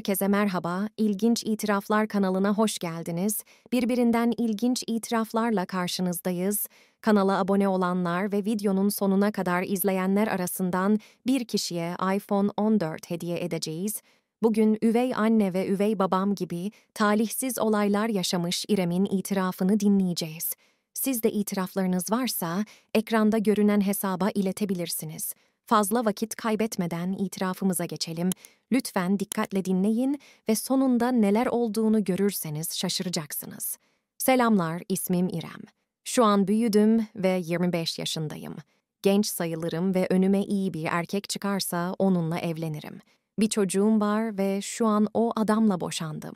Herkese merhaba, İlginç İtiraflar kanalına hoş geldiniz. Birbirinden ilginç itiraflarla karşınızdayız. Kanala abone olanlar ve videonun sonuna kadar izleyenler arasından bir kişiye iPhone 14 hediye edeceğiz. Bugün üvey anne ve üvey babam gibi talihsiz olaylar yaşamış İrem'in itirafını dinleyeceğiz. Siz de itiraflarınız varsa ekranda görünen hesaba iletebilirsiniz. Fazla vakit kaybetmeden itirafımıza geçelim. Lütfen dikkatle dinleyin ve sonunda neler olduğunu görürseniz şaşıracaksınız. Selamlar, ismim İrem. Şu an büyüdüm ve 25 yaşındayım. Genç sayılırım ve önüme iyi bir erkek çıkarsa onunla evlenirim. Bir çocuğum var ve şu an o adamla boşandım.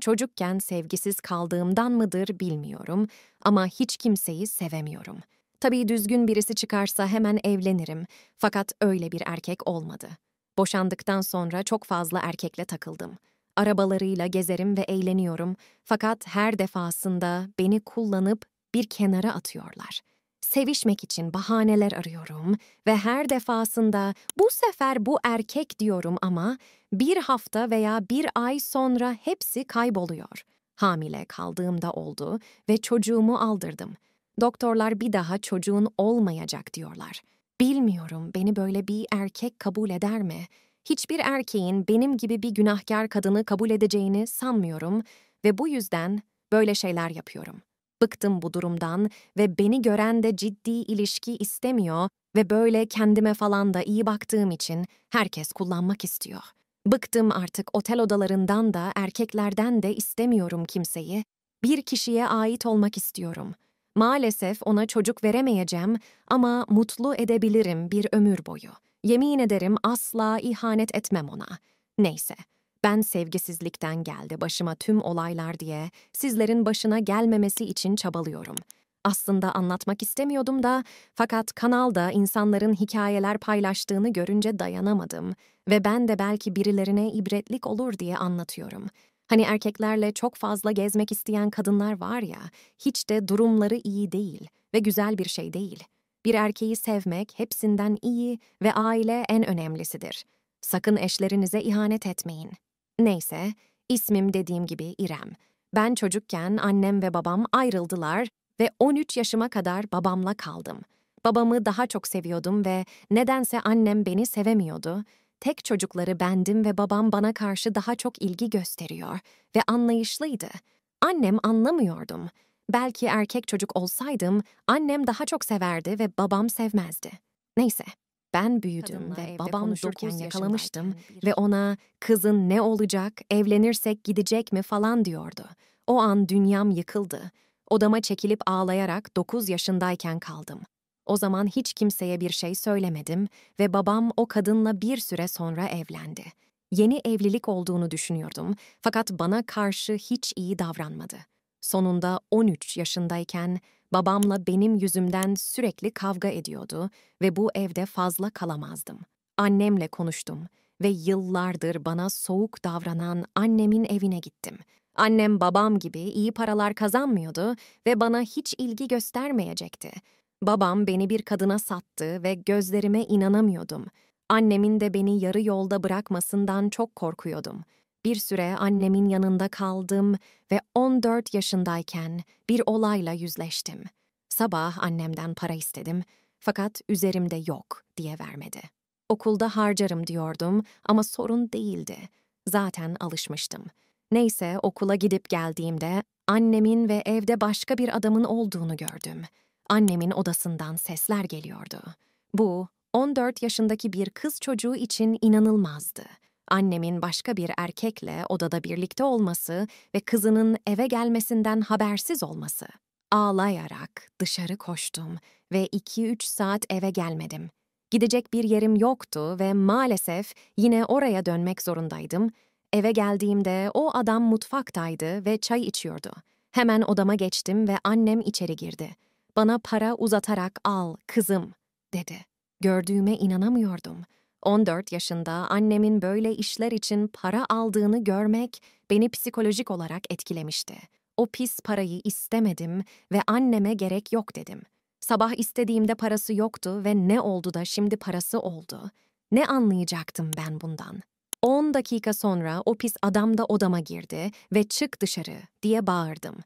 Çocukken sevgisiz kaldığımdan mıdır bilmiyorum ama hiç kimseyi sevemiyorum. Tabii düzgün birisi çıkarsa hemen evlenirim. Fakat öyle bir erkek olmadı. Boşandıktan sonra çok fazla erkekle takıldım. Arabalarıyla gezerim ve eğleniyorum. Fakat her defasında beni kullanıp bir kenara atıyorlar. Sevişmek için bahaneler arıyorum ve her defasında bu sefer bu erkek diyorum ama bir hafta veya bir ay sonra hepsi kayboluyor. Hamile kaldığımda oldu ve çocuğumu aldırdım.'' Doktorlar bir daha çocuğun olmayacak diyorlar. Bilmiyorum beni böyle bir erkek kabul eder mi? Hiçbir erkeğin benim gibi bir günahkar kadını kabul edeceğini sanmıyorum ve bu yüzden böyle şeyler yapıyorum. Bıktım bu durumdan ve beni gören de ciddi ilişki istemiyor ve böyle kendime falan da iyi baktığım için herkes kullanmak istiyor. Bıktım artık otel odalarından da erkeklerden de istemiyorum kimseyi. Bir kişiye ait olmak istiyorum.'' Maalesef ona çocuk veremeyeceğim ama mutlu edebilirim bir ömür boyu. Yemin ederim asla ihanet etmem ona. Neyse, ben sevgisizlikten geldi başıma tüm olaylar diye sizlerin başına gelmemesi için çabalıyorum. Aslında anlatmak istemiyordum da fakat kanalda insanların hikayeler paylaştığını görünce dayanamadım ve ben de belki birilerine ibretlik olur diye anlatıyorum. Hani erkeklerle çok fazla gezmek isteyen kadınlar var ya, hiç de durumları iyi değil ve güzel bir şey değil. Bir erkeği sevmek hepsinden iyi ve aile en önemlisidir. Sakın eşlerinize ihanet etmeyin. Neyse, ismim dediğim gibi İrem. Ben çocukken annem ve babam ayrıldılar ve 13 yaşıma kadar babamla kaldım. Babamı daha çok seviyordum ve nedense annem beni sevemiyordu Tek çocukları bendim ve babam bana karşı daha çok ilgi gösteriyor ve anlayışlıydı. Annem anlamıyordum. Belki erkek çocuk olsaydım annem daha çok severdi ve babam sevmezdi. Neyse, ben büyüdüm Kadınla ve babam konuşurken yakalamıştım ve ona kızın ne olacak, evlenirsek gidecek mi falan diyordu. O an dünyam yıkıldı. Odama çekilip ağlayarak 9 yaşındayken kaldım. O zaman hiç kimseye bir şey söylemedim ve babam o kadınla bir süre sonra evlendi. Yeni evlilik olduğunu düşünüyordum fakat bana karşı hiç iyi davranmadı. Sonunda 13 yaşındayken babamla benim yüzümden sürekli kavga ediyordu ve bu evde fazla kalamazdım. Annemle konuştum ve yıllardır bana soğuk davranan annemin evine gittim. Annem babam gibi iyi paralar kazanmıyordu ve bana hiç ilgi göstermeyecekti. Babam beni bir kadına sattı ve gözlerime inanamıyordum. Annemin de beni yarı yolda bırakmasından çok korkuyordum. Bir süre annemin yanında kaldım ve 14 yaşındayken bir olayla yüzleştim. Sabah annemden para istedim fakat üzerimde yok diye vermedi. Okulda harcarım diyordum ama sorun değildi. Zaten alışmıştım. Neyse okula gidip geldiğimde annemin ve evde başka bir adamın olduğunu gördüm.'' Annemin odasından sesler geliyordu. Bu, 14 yaşındaki bir kız çocuğu için inanılmazdı. Annemin başka bir erkekle odada birlikte olması ve kızının eve gelmesinden habersiz olması. Ağlayarak dışarı koştum ve 2-3 saat eve gelmedim. Gidecek bir yerim yoktu ve maalesef yine oraya dönmek zorundaydım. Eve geldiğimde o adam mutfaktaydı ve çay içiyordu. Hemen odama geçtim ve annem içeri girdi. Bana para uzatarak al kızım dedi. Gördüğüme inanamıyordum. 14 yaşında annemin böyle işler için para aldığını görmek beni psikolojik olarak etkilemişti. O pis parayı istemedim ve anneme gerek yok dedim. Sabah istediğimde parası yoktu ve ne oldu da şimdi parası oldu. Ne anlayacaktım ben bundan? 10 dakika sonra o pis adam da odama girdi ve çık dışarı diye bağırdım.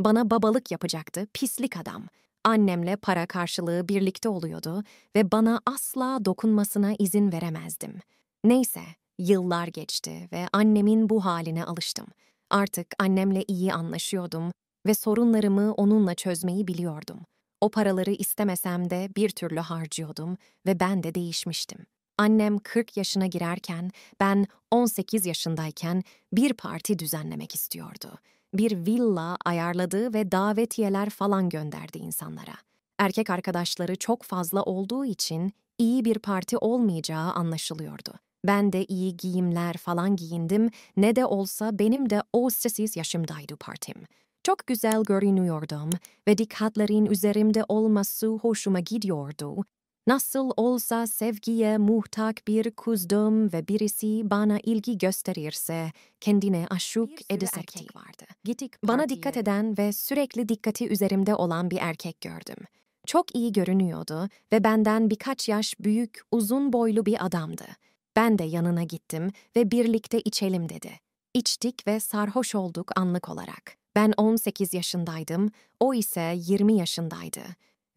Bana babalık yapacaktı pislik adam. Annemle para karşılığı birlikte oluyordu ve bana asla dokunmasına izin veremezdim. Neyse, yıllar geçti ve annemin bu haline alıştım. Artık annemle iyi anlaşıyordum ve sorunlarımı onunla çözmeyi biliyordum. O paraları istemesem de bir türlü harcıyordum ve ben de değişmiştim. Annem 40 yaşına girerken, ben 18 yaşındayken bir parti düzenlemek istiyordu bir villa ayarladı ve davetiyeler falan gönderdi insanlara. Erkek arkadaşları çok fazla olduğu için iyi bir parti olmayacağı anlaşılıyordu. Ben de iyi giyimler falan giyindim, ne de olsa benim de o 18 yaşımdaydı partim. Çok güzel görünüyordum ve dikkatlerin üzerimde olması hoşuma gidiyordu Nasıl olsa sevgiye muhtaç bir kuzdum ve birisi bana ilgi gösterirse kendine aşık edecekti. Bana dikkat eden ve sürekli dikkati üzerimde olan bir erkek gördüm. Çok iyi görünüyordu ve benden birkaç yaş büyük, uzun boylu bir adamdı. Ben de yanına gittim ve birlikte içelim dedi. İçtik ve sarhoş olduk anlık olarak. Ben 18 yaşındaydım, o ise 20 yaşındaydı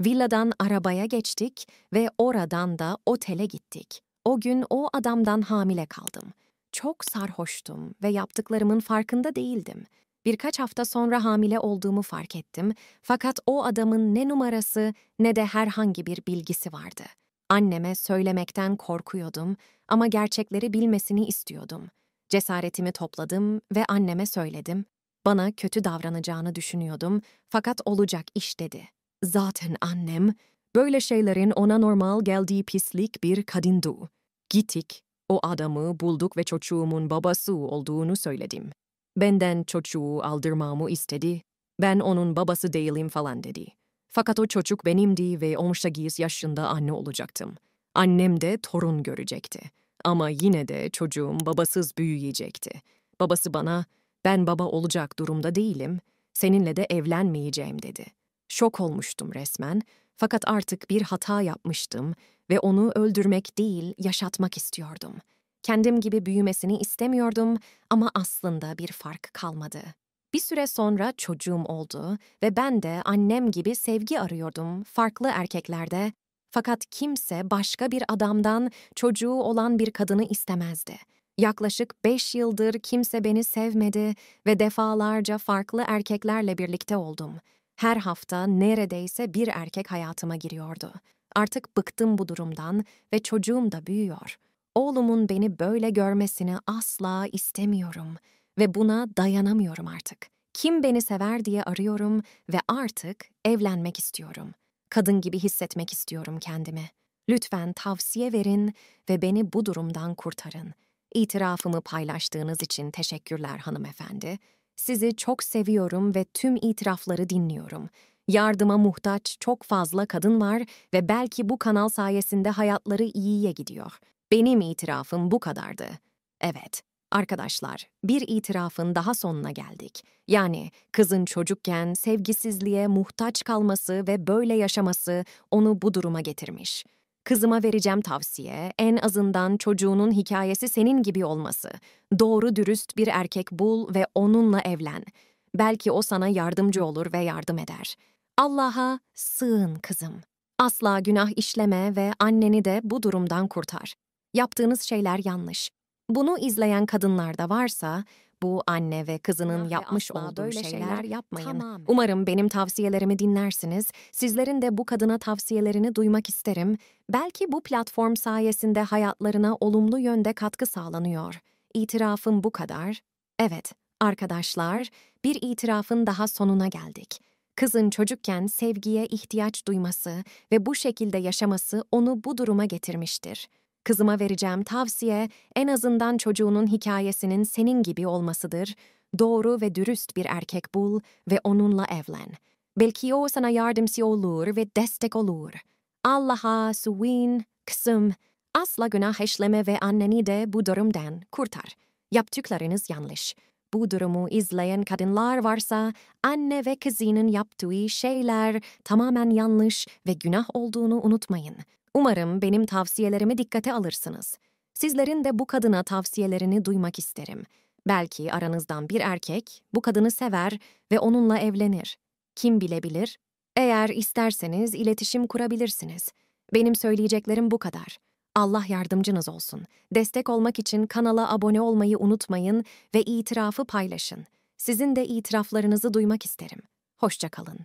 Villadan arabaya geçtik ve oradan da otele gittik. O gün o adamdan hamile kaldım. Çok sarhoştum ve yaptıklarımın farkında değildim. Birkaç hafta sonra hamile olduğumu fark ettim fakat o adamın ne numarası ne de herhangi bir bilgisi vardı. Anneme söylemekten korkuyordum ama gerçekleri bilmesini istiyordum. Cesaretimi topladım ve anneme söyledim. Bana kötü davranacağını düşünüyordum fakat olacak iş dedi.'' Zaten annem böyle şeylerin ona normal geldiği pislik bir kadındu. Gittik, o adamı bulduk ve çocuğumun babası olduğunu söyledim. Benden çocuğu aldırmamı istedi. Ben onun babası değilim falan dedi. Fakat o çocuk benimdi ve 18 yaşında anne olacaktım. Annem de torun görecekti. Ama yine de çocuğum babasız büyüyecekti. Babası bana, ben baba olacak durumda değilim, seninle de evlenmeyeceğim dedi.'' Şok olmuştum resmen fakat artık bir hata yapmıştım ve onu öldürmek değil yaşatmak istiyordum. Kendim gibi büyümesini istemiyordum ama aslında bir fark kalmadı. Bir süre sonra çocuğum oldu ve ben de annem gibi sevgi arıyordum farklı erkeklerde fakat kimse başka bir adamdan çocuğu olan bir kadını istemezdi. Yaklaşık beş yıldır kimse beni sevmedi ve defalarca farklı erkeklerle birlikte oldum.'' Her hafta neredeyse bir erkek hayatıma giriyordu. Artık bıktım bu durumdan ve çocuğum da büyüyor. Oğlumun beni böyle görmesini asla istemiyorum ve buna dayanamıyorum artık. Kim beni sever diye arıyorum ve artık evlenmek istiyorum. Kadın gibi hissetmek istiyorum kendimi. Lütfen tavsiye verin ve beni bu durumdan kurtarın. İtirafımı paylaştığınız için teşekkürler hanımefendi. Sizi çok seviyorum ve tüm itirafları dinliyorum. Yardıma muhtaç çok fazla kadın var ve belki bu kanal sayesinde hayatları iyiye gidiyor. Benim itirafım bu kadardı. Evet, arkadaşlar, bir itirafın daha sonuna geldik. Yani kızın çocukken sevgisizliğe muhtaç kalması ve böyle yaşaması onu bu duruma getirmiş. Kızıma vereceğim tavsiye, en azından çocuğunun hikayesi senin gibi olması. Doğru dürüst bir erkek bul ve onunla evlen. Belki o sana yardımcı olur ve yardım eder. Allah'a sığın kızım. Asla günah işleme ve anneni de bu durumdan kurtar. Yaptığınız şeyler yanlış. Bunu izleyen kadınlar da varsa bu anne ve kızının ya yapmış ve olduğu böyle şeyler yapmayın. Tamamen. Umarım benim tavsiyelerimi dinlersiniz. Sizlerin de bu kadına tavsiyelerini duymak isterim. Belki bu platform sayesinde hayatlarına olumlu yönde katkı sağlanıyor. İtirafım bu kadar. Evet, arkadaşlar, bir itirafın daha sonuna geldik. Kızın çocukken sevgiye ihtiyaç duyması ve bu şekilde yaşaması onu bu duruma getirmiştir. Kızıma vereceğim tavsiye en azından çocuğunun hikayesinin senin gibi olmasıdır. Doğru ve dürüst bir erkek bul ve onunla evlen. Belki o sana yardımcı olur ve destek olur. Allah'a, suin, kısım, asla günah işleme ve anneni de bu durumdan kurtar. Yaptıklarınız yanlış. Bu durumu izleyen kadınlar varsa anne ve kızının yaptığı şeyler tamamen yanlış ve günah olduğunu unutmayın. Umarım benim tavsiyelerimi dikkate alırsınız. Sizlerin de bu kadına tavsiyelerini duymak isterim. Belki aranızdan bir erkek bu kadını sever ve onunla evlenir. Kim bilebilir? Eğer isterseniz iletişim kurabilirsiniz. Benim söyleyeceklerim bu kadar. Allah yardımcınız olsun. Destek olmak için kanala abone olmayı unutmayın ve itirafı paylaşın. Sizin de itiraflarınızı duymak isterim. Hoşçakalın.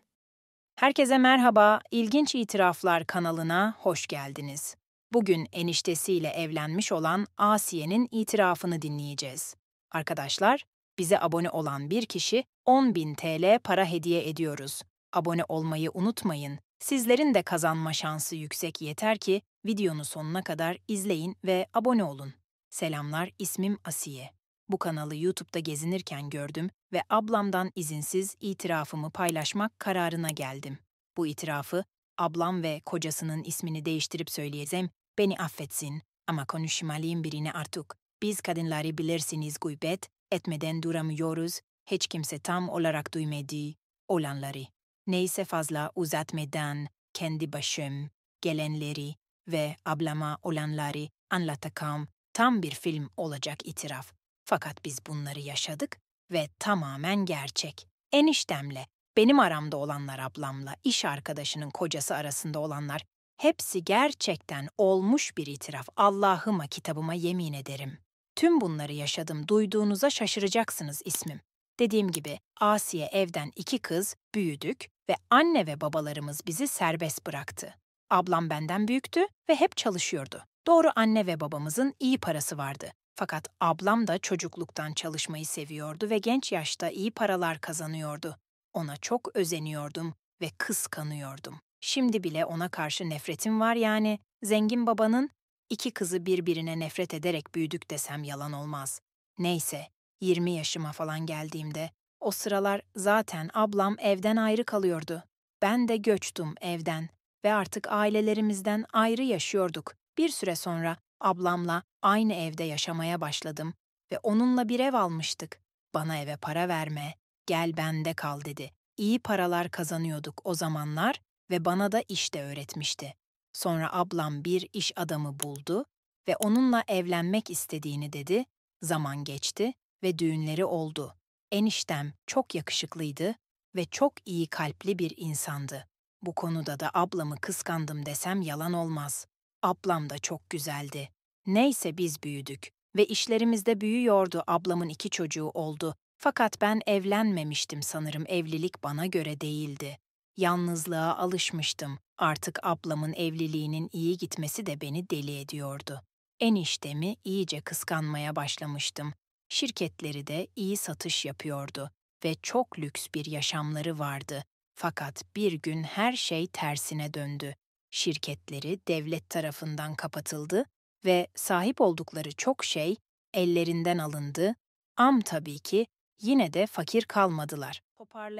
Herkese merhaba, İlginç İtiraflar kanalına hoş geldiniz. Bugün eniştesiyle evlenmiş olan Asiye'nin itirafını dinleyeceğiz. Arkadaşlar, bize abone olan bir kişi 10.000 TL para hediye ediyoruz. Abone olmayı unutmayın. Sizlerin de kazanma şansı yüksek yeter ki videonu sonuna kadar izleyin ve abone olun. Selamlar, ismim Asiye. Bu kanalı YouTube'da gezinirken gördüm ve ablamdan izinsiz itirafımı paylaşmak kararına geldim. Bu itirafı ablam ve kocasının ismini değiştirip söyleyeceğim, beni affetsin ama konuşmalıyım birine artık. Biz kadınları bilirsiniz guybet, etmeden duramıyoruz, hiç kimse tam olarak duymadığı olanları. Neyse fazla uzatmadan kendi başım, gelenleri ve ablama olanları anlatakam tam bir film olacak itiraf. Fakat biz bunları yaşadık ve tamamen gerçek. Eniştemle, benim aramda olanlar ablamla, iş arkadaşının kocası arasında olanlar hepsi gerçekten olmuş bir itiraf. Allah'ıma kitabıma yemin ederim. Tüm bunları yaşadım, duyduğunuza şaşıracaksınız ismim. Dediğim gibi Asiye evden iki kız, büyüdük ve anne ve babalarımız bizi serbest bıraktı. Ablam benden büyüktü ve hep çalışıyordu. Doğru anne ve babamızın iyi parası vardı. Fakat ablam da çocukluktan çalışmayı seviyordu ve genç yaşta iyi paralar kazanıyordu. Ona çok özeniyordum ve kıskanıyordum. Şimdi bile ona karşı nefretim var yani. Zengin babanın iki kızı birbirine nefret ederek büyüdük desem yalan olmaz. Neyse, 20 yaşıma falan geldiğimde o sıralar zaten ablam evden ayrı kalıyordu. Ben de göçtüm evden ve artık ailelerimizden ayrı yaşıyorduk. Bir süre sonra Ablamla aynı evde yaşamaya başladım ve onunla bir ev almıştık. Bana eve para verme, gel bende kal dedi. İyi paralar kazanıyorduk o zamanlar ve bana da iş de öğretmişti. Sonra ablam bir iş adamı buldu ve onunla evlenmek istediğini dedi. Zaman geçti ve düğünleri oldu. Eniştem çok yakışıklıydı ve çok iyi kalpli bir insandı. Bu konuda da ablamı kıskandım desem yalan olmaz. Ablam da çok güzeldi. Neyse biz büyüdük ve işlerimizde büyüyordu. Ablamın iki çocuğu oldu. Fakat ben evlenmemiştim sanırım. Evlilik bana göre değildi. Yalnızlığa alışmıştım. Artık ablamın evliliğinin iyi gitmesi de beni deli ediyordu. Eniştemi iyice kıskanmaya başlamıştım. Şirketleri de iyi satış yapıyordu ve çok lüks bir yaşamları vardı. Fakat bir gün her şey tersine döndü şirketleri devlet tarafından kapatıldı ve sahip oldukları çok şey ellerinden alındı. Am tabii ki yine de fakir kalmadılar.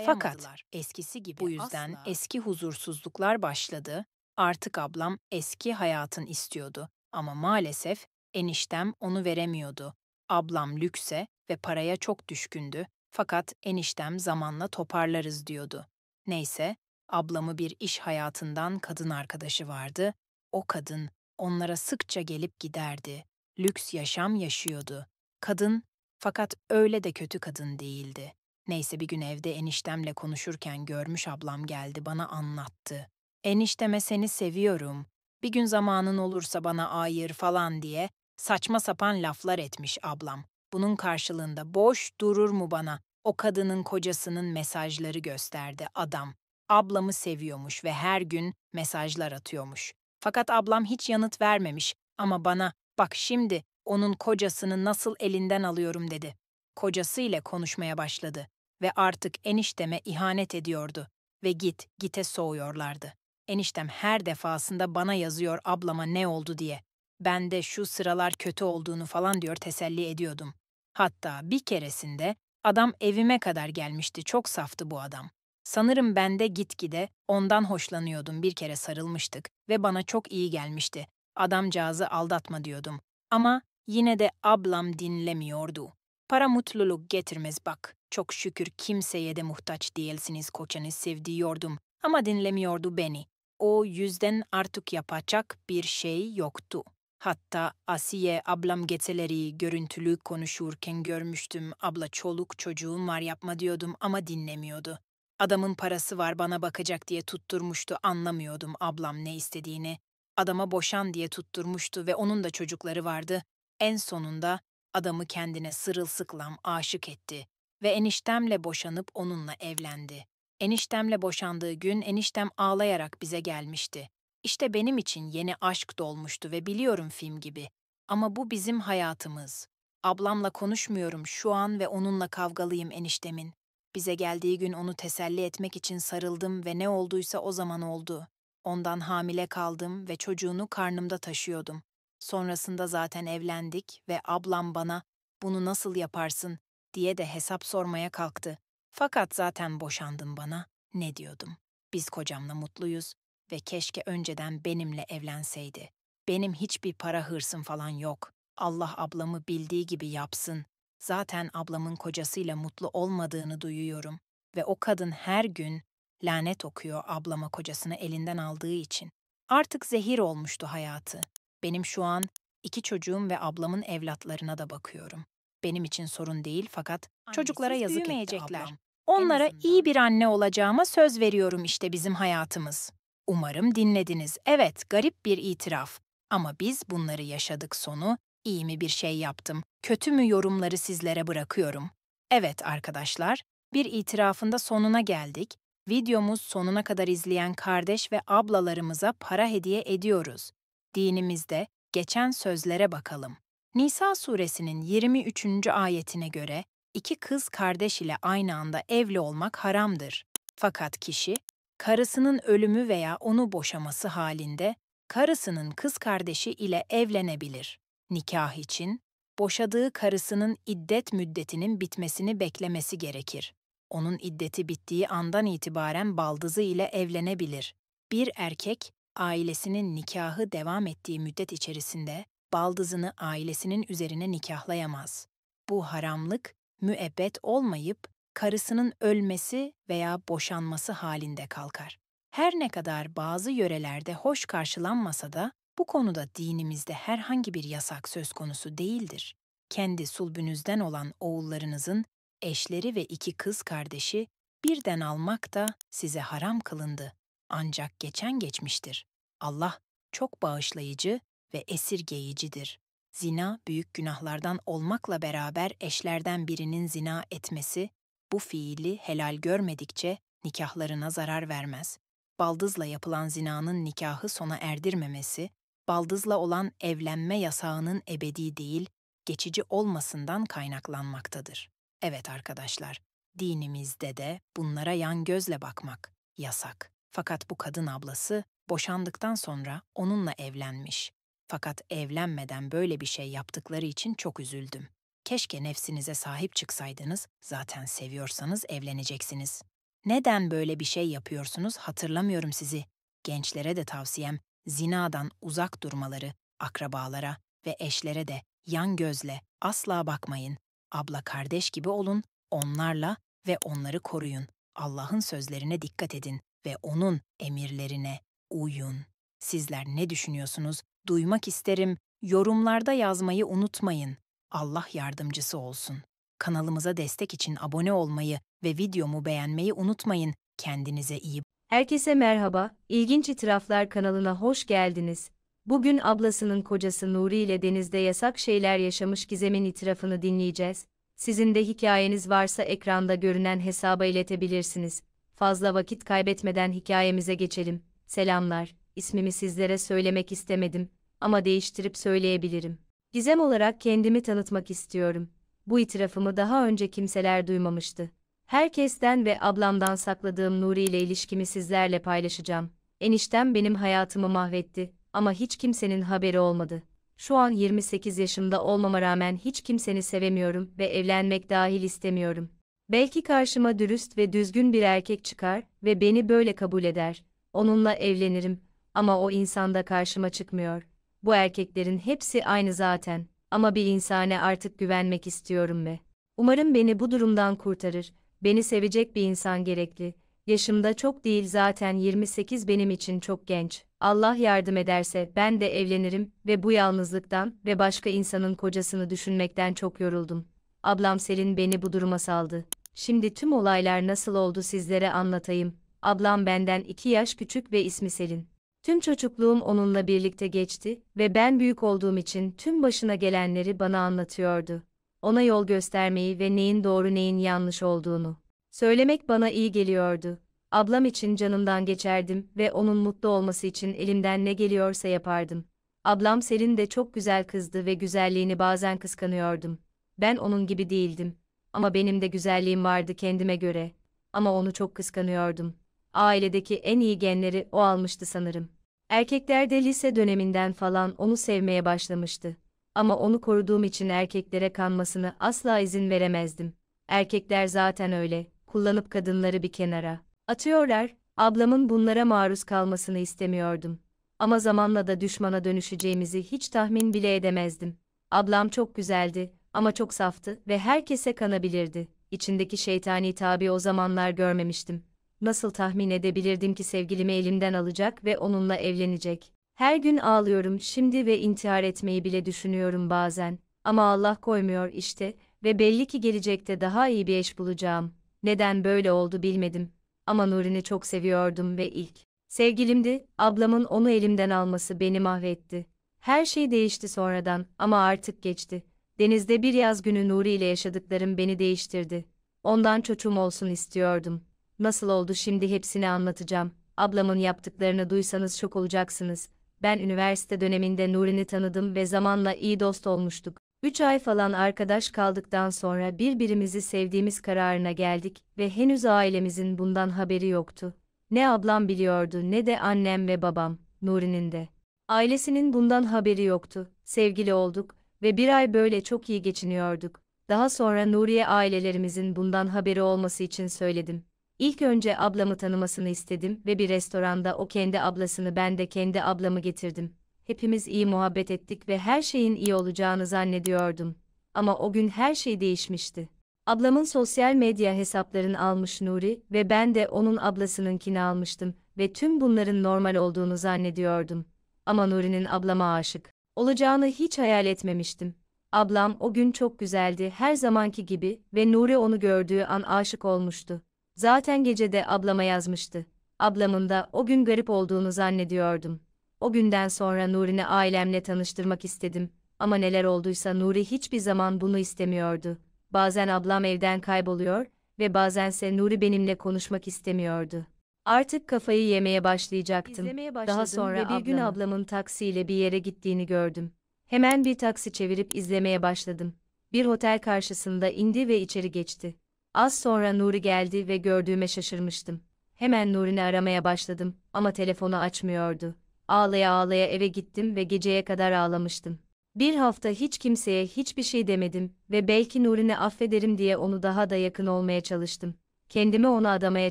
Fakat eskisi gibi bu yüzden asla. eski huzursuzluklar başladı. Artık ablam eski hayatın istiyordu ama maalesef eniştem onu veremiyordu. Ablam lükse ve paraya çok düşkündü fakat eniştem zamanla toparlarız diyordu. Neyse, Ablamı bir iş hayatından kadın arkadaşı vardı. O kadın onlara sıkça gelip giderdi. Lüks yaşam yaşıyordu. Kadın fakat öyle de kötü kadın değildi. Neyse bir gün evde eniştemle konuşurken görmüş ablam geldi bana anlattı. Enişteme seni seviyorum. Bir gün zamanın olursa bana ayır falan diye saçma sapan laflar etmiş ablam. Bunun karşılığında boş durur mu bana? O kadının kocasının mesajları gösterdi adam ablamı seviyormuş ve her gün mesajlar atıyormuş. Fakat ablam hiç yanıt vermemiş ama bana bak şimdi onun kocasını nasıl elinden alıyorum dedi. Kocası ile konuşmaya başladı ve artık enişteme ihanet ediyordu ve git gite soğuyorlardı. Eniştem her defasında bana yazıyor ablama ne oldu diye. Ben de şu sıralar kötü olduğunu falan diyor teselli ediyordum. Hatta bir keresinde adam evime kadar gelmişti çok saftı bu adam. Sanırım ben de gitgide ondan hoşlanıyordum bir kere sarılmıştık ve bana çok iyi gelmişti. Adamcağızı aldatma diyordum. Ama yine de ablam dinlemiyordu. Para mutluluk getirmez bak. Çok şükür kimseye de muhtaç değilsiniz koçanı sevdiyordum. Ama dinlemiyordu beni. O yüzden artık yapacak bir şey yoktu. Hatta Asiye ablam geceleri görüntülü konuşurken görmüştüm. Abla çoluk çocuğum var yapma diyordum ama dinlemiyordu. Adamın parası var bana bakacak diye tutturmuştu anlamıyordum ablam ne istediğini. Adama boşan diye tutturmuştu ve onun da çocukları vardı. En sonunda adamı kendine sırılsıklam aşık etti ve eniştemle boşanıp onunla evlendi. Eniştemle boşandığı gün eniştem ağlayarak bize gelmişti. İşte benim için yeni aşk dolmuştu ve biliyorum film gibi. Ama bu bizim hayatımız. Ablamla konuşmuyorum şu an ve onunla kavgalıyım eniştemin. Bize geldiği gün onu teselli etmek için sarıldım ve ne olduysa o zaman oldu. Ondan hamile kaldım ve çocuğunu karnımda taşıyordum. Sonrasında zaten evlendik ve ablam bana bunu nasıl yaparsın diye de hesap sormaya kalktı. Fakat zaten boşandın bana. Ne diyordum? Biz kocamla mutluyuz ve keşke önceden benimle evlenseydi. Benim hiçbir para hırsım falan yok. Allah ablamı bildiği gibi yapsın Zaten ablamın kocasıyla mutlu olmadığını duyuyorum ve o kadın her gün lanet okuyor ablama kocasını elinden aldığı için. Artık zehir olmuştu hayatı. Benim şu an iki çocuğum ve ablamın evlatlarına da bakıyorum. Benim için sorun değil fakat Annesiz çocuklara yazık etti ablam. Onlara iyi bir anne olacağıma söz veriyorum işte bizim hayatımız. Umarım dinlediniz. Evet, garip bir itiraf. Ama biz bunları yaşadık sonu iyi mi bir şey yaptım, kötü mü yorumları sizlere bırakıyorum. Evet arkadaşlar, bir itirafında sonuna geldik. Videomuz sonuna kadar izleyen kardeş ve ablalarımıza para hediye ediyoruz. Dinimizde geçen sözlere bakalım. Nisa suresinin 23. ayetine göre iki kız kardeş ile aynı anda evli olmak haramdır. Fakat kişi, karısının ölümü veya onu boşaması halinde karısının kız kardeşi ile evlenebilir nikah için, boşadığı karısının iddet müddetinin bitmesini beklemesi gerekir. Onun iddeti bittiği andan itibaren baldızı ile evlenebilir. Bir erkek, ailesinin nikahı devam ettiği müddet içerisinde baldızını ailesinin üzerine nikahlayamaz. Bu haramlık, müebbet olmayıp karısının ölmesi veya boşanması halinde kalkar. Her ne kadar bazı yörelerde hoş karşılanmasa da bu konuda dinimizde herhangi bir yasak söz konusu değildir. Kendi sulbünüzden olan oğullarınızın eşleri ve iki kız kardeşi birden almak da size haram kılındı. Ancak geçen geçmiştir. Allah çok bağışlayıcı ve esirgeyicidir. Zina büyük günahlardan olmakla beraber eşlerden birinin zina etmesi, bu fiili helal görmedikçe nikahlarına zarar vermez. Baldızla yapılan zinanın nikahı sona erdirmemesi, baldızla olan evlenme yasağının ebedi değil, geçici olmasından kaynaklanmaktadır. Evet arkadaşlar, dinimizde de bunlara yan gözle bakmak yasak. Fakat bu kadın ablası boşandıktan sonra onunla evlenmiş. Fakat evlenmeden böyle bir şey yaptıkları için çok üzüldüm. Keşke nefsinize sahip çıksaydınız, zaten seviyorsanız evleneceksiniz. Neden böyle bir şey yapıyorsunuz hatırlamıyorum sizi. Gençlere de tavsiyem, zinadan uzak durmaları, akrabalara ve eşlere de yan gözle asla bakmayın. Abla kardeş gibi olun, onlarla ve onları koruyun. Allah'ın sözlerine dikkat edin ve onun emirlerine uyun. Sizler ne düşünüyorsunuz? Duymak isterim. Yorumlarda yazmayı unutmayın. Allah yardımcısı olsun. Kanalımıza destek için abone olmayı ve videomu beğenmeyi unutmayın. Kendinize iyi Herkese merhaba, İlginç İtiraflar kanalına hoş geldiniz. Bugün ablasının kocası Nuri ile denizde yasak şeyler yaşamış Gizem'in itirafını dinleyeceğiz. Sizin de hikayeniz varsa ekranda görünen hesaba iletebilirsiniz. Fazla vakit kaybetmeden hikayemize geçelim. Selamlar, ismimi sizlere söylemek istemedim ama değiştirip söyleyebilirim. Gizem olarak kendimi tanıtmak istiyorum. Bu itirafımı daha önce kimseler duymamıştı. Herkesten ve ablamdan sakladığım Nuri ile ilişkimi sizlerle paylaşacağım. Eniştem benim hayatımı mahvetti ama hiç kimsenin haberi olmadı. Şu an 28 yaşımda olmama rağmen hiç kimseni sevemiyorum ve evlenmek dahil istemiyorum. Belki karşıma dürüst ve düzgün bir erkek çıkar ve beni böyle kabul eder. Onunla evlenirim ama o insan da karşıma çıkmıyor. Bu erkeklerin hepsi aynı zaten ama bir insane artık güvenmek istiyorum ve umarım beni bu durumdan kurtarır beni sevecek bir insan gerekli. Yaşımda çok değil zaten 28 benim için çok genç. Allah yardım ederse ben de evlenirim ve bu yalnızlıktan ve başka insanın kocasını düşünmekten çok yoruldum. Ablam Selin beni bu duruma saldı. Şimdi tüm olaylar nasıl oldu sizlere anlatayım. Ablam benden iki yaş küçük ve ismi Selin. Tüm çocukluğum onunla birlikte geçti ve ben büyük olduğum için tüm başına gelenleri bana anlatıyordu ona yol göstermeyi ve neyin doğru neyin yanlış olduğunu. Söylemek bana iyi geliyordu. Ablam için canımdan geçerdim ve onun mutlu olması için elimden ne geliyorsa yapardım. Ablam Selin de çok güzel kızdı ve güzelliğini bazen kıskanıyordum. Ben onun gibi değildim. Ama benim de güzelliğim vardı kendime göre. Ama onu çok kıskanıyordum. Ailedeki en iyi genleri o almıştı sanırım. Erkekler de lise döneminden falan onu sevmeye başlamıştı. Ama onu koruduğum için erkeklere kanmasını asla izin veremezdim. Erkekler zaten öyle, kullanıp kadınları bir kenara atıyorlar. Ablamın bunlara maruz kalmasını istemiyordum. Ama zamanla da düşmana dönüşeceğimizi hiç tahmin bile edemezdim. Ablam çok güzeldi ama çok saftı ve herkese kanabilirdi. İçindeki şeytani tabi o zamanlar görmemiştim. Nasıl tahmin edebilirdim ki sevgilimi elimden alacak ve onunla evlenecek? Her gün ağlıyorum şimdi ve intihar etmeyi bile düşünüyorum bazen. Ama Allah koymuyor işte ve belli ki gelecekte daha iyi bir eş bulacağım. Neden böyle oldu bilmedim. Ama Nurin'i çok seviyordum ve ilk sevgilimdi. Ablamın onu elimden alması beni mahvetti. Her şey değişti sonradan ama artık geçti. Denizde bir yaz günü Nuri ile yaşadıklarım beni değiştirdi. Ondan çocuğum olsun istiyordum. Nasıl oldu şimdi hepsini anlatacağım. Ablamın yaptıklarını duysanız şok olacaksınız ben üniversite döneminde Nuri'ni tanıdım ve zamanla iyi dost olmuştuk. Üç ay falan arkadaş kaldıktan sonra birbirimizi sevdiğimiz kararına geldik ve henüz ailemizin bundan haberi yoktu. Ne ablam biliyordu ne de annem ve babam, Nuri'nin de. Ailesinin bundan haberi yoktu, sevgili olduk ve bir ay böyle çok iyi geçiniyorduk. Daha sonra Nuriye ailelerimizin bundan haberi olması için söyledim. İlk önce ablamı tanımasını istedim ve bir restoranda o kendi ablasını ben de kendi ablamı getirdim. Hepimiz iyi muhabbet ettik ve her şeyin iyi olacağını zannediyordum. Ama o gün her şey değişmişti. Ablamın sosyal medya hesaplarını almış Nuri ve ben de onun ablasınınkini almıştım ve tüm bunların normal olduğunu zannediyordum. Ama Nuri'nin ablama aşık. Olacağını hiç hayal etmemiştim. Ablam o gün çok güzeldi her zamanki gibi ve Nuri onu gördüğü an aşık olmuştu. Zaten gecede ablama yazmıştı. Ablamın da o gün garip olduğunu zannediyordum. O günden sonra Nuri'ni ailemle tanıştırmak istedim. Ama neler olduysa Nuri hiçbir zaman bunu istemiyordu. Bazen ablam evden kayboluyor ve bazense Nuri benimle konuşmak istemiyordu. Artık kafayı yemeye başlayacaktım. Daha sonra ve bir ablamı. gün ablamın taksiyle bir yere gittiğini gördüm. Hemen bir taksi çevirip izlemeye başladım. Bir otel karşısında indi ve içeri geçti. Az sonra Nuri geldi ve gördüğüme şaşırmıştım. Hemen Nuri'ni aramaya başladım ama telefonu açmıyordu. Ağlaya ağlaya eve gittim ve geceye kadar ağlamıştım. Bir hafta hiç kimseye hiçbir şey demedim ve belki Nuri'ni affederim diye onu daha da yakın olmaya çalıştım. Kendimi ona adamaya